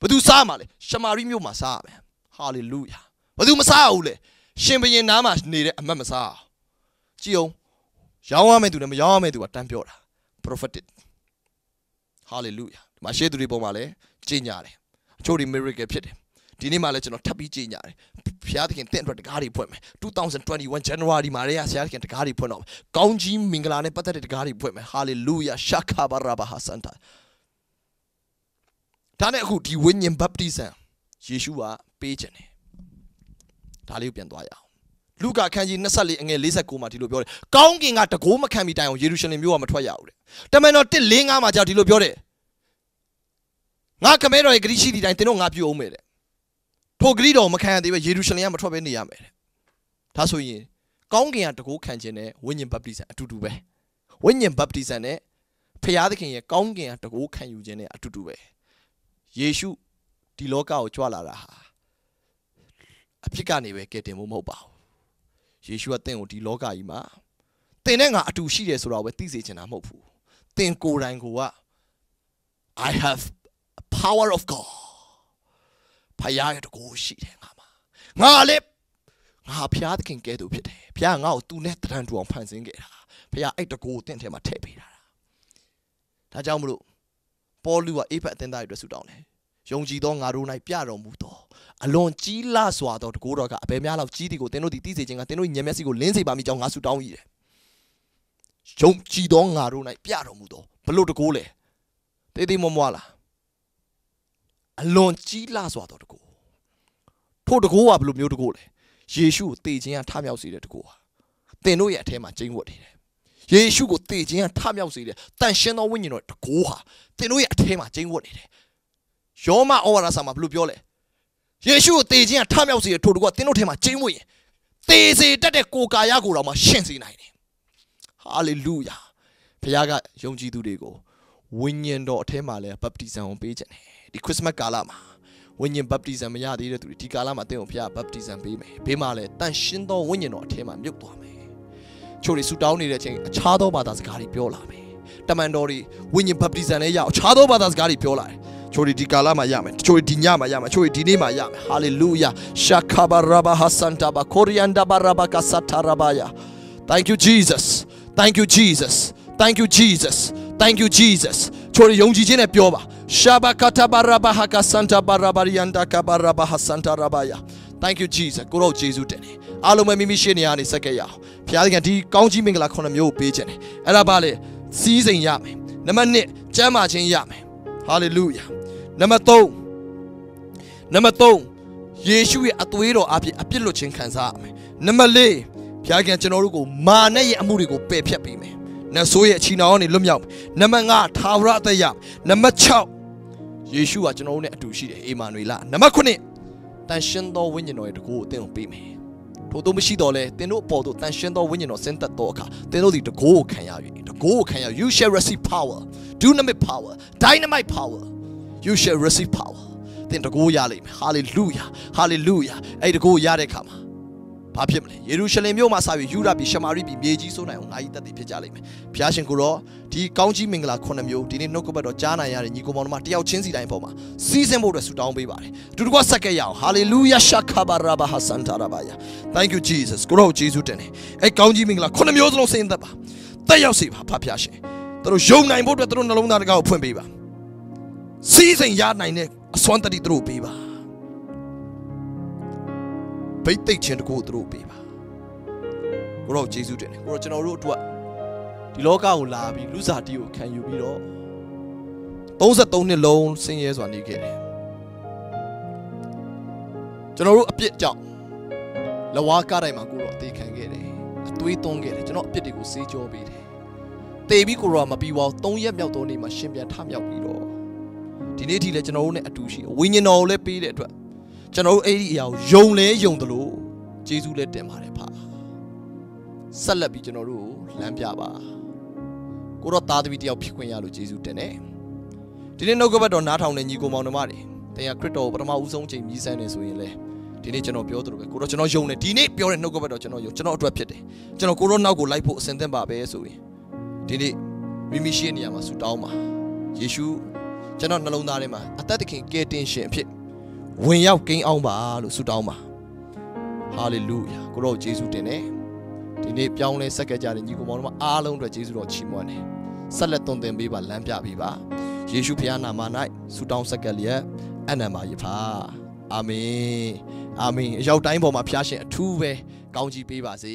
ဘသူစားမှာလဲရှမာရီမြို့မှာစားရမယ်ဟာလေလုယာဘသူမစားဘူးလေရှင်ဘရင်နားမှာနေတဲ့အမတ်မစားကြည်အောင်ရောင်းရမယ်သူနဲ့မရောင်းရမယ်သူကတန်းပြောတာ prophetic hallelujah ဒီမှာရှေးသူတွေပုံမှာလဲကြင်ညာတယ်ချို့ဒီ miracle ဖြစ်တယ်ဒီနေ့မှလည်းကျွန်တော်ထပ်ပြီးကြည်ညာတယ်ဖျားသခင်တင့်အတွက်တကားတွေဖွင့်မယ်2021 January မှာလည်းဆရာသခင်တကားတွေဖွင့်တော့ကောင်းကြီးမင်္ဂလာနဲ့ပတ်သက်တဲ့တကားတွေဖွင့်မယ် hallelujah shaka baraba hasanta ဒါနဲ့အခုဒီဝိညာဉ် baptism ယေရှုကပေးခြင်းတယ်ဒါလေးကိုပြန်သွားရအောင်လူကခန်းကြီး24အငယ်49မှာဒီလိုပြောတယ်။ကောင်းကင်ကတကိုးမခံမိတိုင်အောင်ယေရုရှလင်မြို့ကမထွက်ရဘူးတဲ့။တမန်တော်1:5မှာကြောက်ဒီလိုပြောတယ်။ငါကမဲတော်ရဲ့ဂရိရှိတီတိုင်းသင်တို့ငါပြုအောင်မယ်တဲ့ထိုဂရိတော်မခံရသေးပဲယေရုရှလင်ကမထွက်ဘဲနေရမယ်တဲ့ဒါဆိုရင်ကောင်းကင်ကတကိုးခံခြင်းနဲ့ဝိညာဉ်ဗပ္တိဇံအတူတူပဲဝိညာဉ်ဗပ္တိဇံနဲ့ဖျားသခင်ရဲ့ကောင်းကင်ကတကိုးခံယူခြင်းနဲ့အတူတူပဲယေရှုဒီလောကကိုကြွလာတာဟာအဖြစ်ကနေပဲကယ်တင်မှုမဟုတ်ပါဘူးယေရှုကတင့်ကိုဒီလောကကြီးမှာတင်နဲ့ငါအတူရှိတယ်ဆိုတာကိုပဲသိစေချင်တာမဟုတ်ဘူးတင်ကိုယ်တိုင်ကိုက I have power of God ဖရားရဲ့တကူရှိတယ်ငါမှာငါလည်းငါဖရားသခင်ကဲသူဖြစ်တယ်ဖရားငါ့ကိုသူနဲ့တရံတူအောင်ဖန်ဆင်းခဲ့တာဖရားအဲ့တကူကိုတင့်ထဲမှာထည့်ပေးတာဒါကြောင့်မလို့ပေါလုကအေဖက်အသင်းသားတွေအတွက်ဆုတောင်းတယ်ယုံကြည်သောငါတို့၌ပြတော်မူသောအလွန်ကြီးလစွာသောတကူတော်ကအဘယ်များလောက်ကြီးဒီကိုသင်တို့ဒီသိစေခြင်းကသင်တို့ညံမျက်စိကိုလင်းစေပါမိကြောင်းငါဆုတောင်း၏တယ်ယုံကြည်သောငါတို့၌ပြတော်မူသောဘလို့တကူလဲတေးသေးမွမွလားအလွန်ကြီးလှစွာသောတကူထို့တကူကဘယ်လိုမျိုးတကူလဲယေရှုကိုတေခြင်းကထမြောက်စေတဲ့တကူဟာသင်တို့ရဲ့အထဲမှာကျင်းဝတ်နေတယ်ယေရှုကိုတေခြင်းကထမြောက်စေတဲ့တန်ရှင်းသောဝိညာဉ်တော်တကူဟာသင်တို့ရဲ့အထဲမှာကျင်းဝတ်နေတယ်ယောမဩဝါဒစာမှာဘယ်လိုပြောလဲယေရှုကိုတေခြင်းကထမြောက်စေတဲ့ထို့တကူကသင်တို့ထဲမှာကျင်းဝတ်ရင်သေစေတတ်တဲ့ကိုယ်ကာယကိုယ်တော်မှာရှင့်စေနိုင်တယ်ဟာလေလုယာဘုရားကယုံကြည်သူတွေကိုဝိညာဉ်တော်အထဲမှာလဲဘပ်တိဇံကိုပေးခြင်းတယ် di Christmas kalam. Wenyen baptisan meja di itu di kalam ada opia baptisan bima bima le tan sin do wenyen no tema mukto ame. Curi sudau ni leceng cahdo batas kari piola ame. Taman dori wenyen baptisan ne ya cahdo batas kari piola. Curi di kalam ayam, curi di nyam ayam, curi di nima ayam. Hallelujah. Shakabaraba Hasanta Korianda baraba kasatarabaya. Thank you Jesus. Thank you Jesus. Thank you Jesus. Thank you Jesus. Curi yongji jine piola. Shabakata barabahaka santa barabarianda kabarabaha santa rabaya. Thank you Jesus. ကိုတော့ယေရှုတင်တယ်။အားလုံးပဲမိမိရှေ့နေရနေဆက်ခဲ့ရအောင်။ဖခင်ကဒီကောင်းကြီးမင်္ဂလာခုနှစ်မျိုးကိုပေးခြင်းတယ်။အဲ့ဒါပါလေစီးစိမ်ရမယ်။နံပါတ်1ကျမ်းမာခြင်းရမယ်။ hallelujah ။နံပါတ်3နံပါတ်3ယေရှုရဲ့အသွေးတော်အပြင်အပြစ်လွတ်ခြင်းခံစားရမယ်။နံပါတ်4ဖခင်ကျွန်တော်တို့ကိုမာနဲ့ရဲ့အမှုတွေကိုပယ်ဖျက်ပေးမယ်။နဆိုးရဲ့အချီနှောင်းကနေလွတ်မြောက်မယ်။နံပါတ်5ထာဝရအသက်ရမယ်။နံပါတ်6ယေရှုကကျွန်တော်တို့နဲ့အတူရှိတယ်အေမာနွေလနံပါတ်9တန်ရှင်းသောဝိညာဉ်တော်ရဲ့တကူကိုအသင်ကိုပေးမယ်ထို့သောမရှိတော့လဲသင်တို့အပေါ်သို့တန်ရှင်းသောဝိညာဉ်တော်ဆင်းသက်သောအခါသင်တို့သည်တကူကိုခံရ၍တကူကိုခံရ you shall receive power dynamic power dynamite power you shall receive power သင်တကူရလိမ့်မယ် hallelujah hallelujah အဲ့ဒီတကူရတဲ့အခါမှာဘာဖြစ်မလဲယေရုရှလင်မြို့မှာစပြီးယူဒပြည်ရှမာရိပြည်မြေကြီးဆိုနိုင်အောင်ငါကြီးတက်တည်ဖြစ်ကြလိမ့်မယ်ဘုရားရှင်ကိုတော့ဒီကောင်းကြီးမင်္ဂလာခုနှစ်မျိုးဒီနေ့နှုတ်ကပတ်တော်ကြားနိုင်ရတဲ့ညီကောင်မောင်တို့တယောက်ချင်းစီတိုင်းပေါ်မှာစီးဆင်းဖို့အတွက်ဆုတောင်းပေးပါတယ်အတူတကွဆက်ခဲ့ရအောင်ဟာလေလုယာရှာခါဘာရာဘာဟာဆန်တာရာဘာယာ Thank you Jesus ကိုတော့ယေရှုတင်တယ်အဲကောင်းကြီးမင်္ဂလာခုနှစ်မျိုးစလုံးဆင်းသက်ပါတက်ရောက်စေပါဖခင်ရှင်တို့ယုံနိုင်ဖို့အတွက်တို့နှလုံးသားတကားကိုဖွင့်ပေးပါစီးစိမ်ရနိုင်တဲ့အစွမ်းတတိတို့ပေးပါဘိတ်သိက်ခြင်းတကူသူတို့ပေးပါကိုတော့ယေရှုတင်တယ်ကိုတော့ကျွန်တော်တို့အတွက်ဒီလောကကိုလာပြီးလူစားတီးကိုခံယူပြီးတော့33နှစ်လုံးဆင်းရဲစွာနေခဲ့တယ်ကျွန်တော်တို့အပြစ်ကြောင့်လဝါကားတိုင်းမှာကိုတော့အသေးခံခဲ့တယ်အသွေးသွန်းခဲ့တယ်ကျွန်တော်အပြစ်တွေကိုစေးကြောပေးတယ်တေပြီးကိုတော့မပြီးပါဘူး3ရက်မြောက်သောနေ့မှာရှင်ပြန်ထမြောက်ပြီးတော့ဒီနေ့ထိလည်းကျွန်တော်တို့နဲ့အတူရှိဝိညာဉ်တော်ကိုလည်းပေးတဲ့အတွက်ကျွန်တော်တို့အဲ့ဒီအရာကိုယုံလဲယုံတယ်လို့ဂျေဇုလည်းတင်ပါတယ်ဖာဆက်လက်ပြီးကျွန်တော်တို့လမ်းပြပါကိုတော့သားသမီးတယောက်ဖြစ်ခွင့်ရလို့ဂျေဇုတင်တယ်ဒီနေ့နှုတ်ကပတ်တော်နားထောင်တဲ့ညီကိုမောင်နှမတွေတင်ရခရစ်တော်ကိုပထမဦးဆုံးချိန်မြည်ဆန်းနေဆိုရင်လေဒီနေ့ကျွန်တော်ပြောသလိုပဲကိုတော့ကျွန်တော်ယုံတယ်ဒီနေ့ပြောတဲ့နှုတ်ကပတ်တော်ကျွန်တော်ယုံကျွန်တော်အတွက်ဖြစ်တယ်ကျွန်တော်ကိုတော့နောက်ကိုလိုက်ဖို့အစဉ်သင့်ပါပဲဆိုရင်ဒီနေ့မိမိရှိတဲ့နေရာမှာဆူတောင်းပါယေရှုကျွန်တော်နှလုံးသားထဲမှာအသက်တခင်ကယ်တင်ရှင်အဖြစ်ဝင်ရောက်ကိန်းအောင်ပါလို့ဆုတောင်းပါဟာလေလုယာကိုတော့ယေရှုတင်တယ်ဒီနေ့ပြောင်းလဲဆက်ကြကြတဲ့ညီကောင်မောင်တို့မှာအားလုံးအတွက်ယေရှုတော်ချီးမွမ်းတယ်ဆက်လက်သွန်သင်ပေးပါလမ်းပြပေးပါယေရှုဖခင်နာမ၌ဆုတောင်းဆက်ကလျက်အနံပါယဖာအာမင်အာမင်အရောက်တိုင်းပေါ်မှာဖခင်ရှင်အထူးပဲကောင်းချီးပေးပါစေ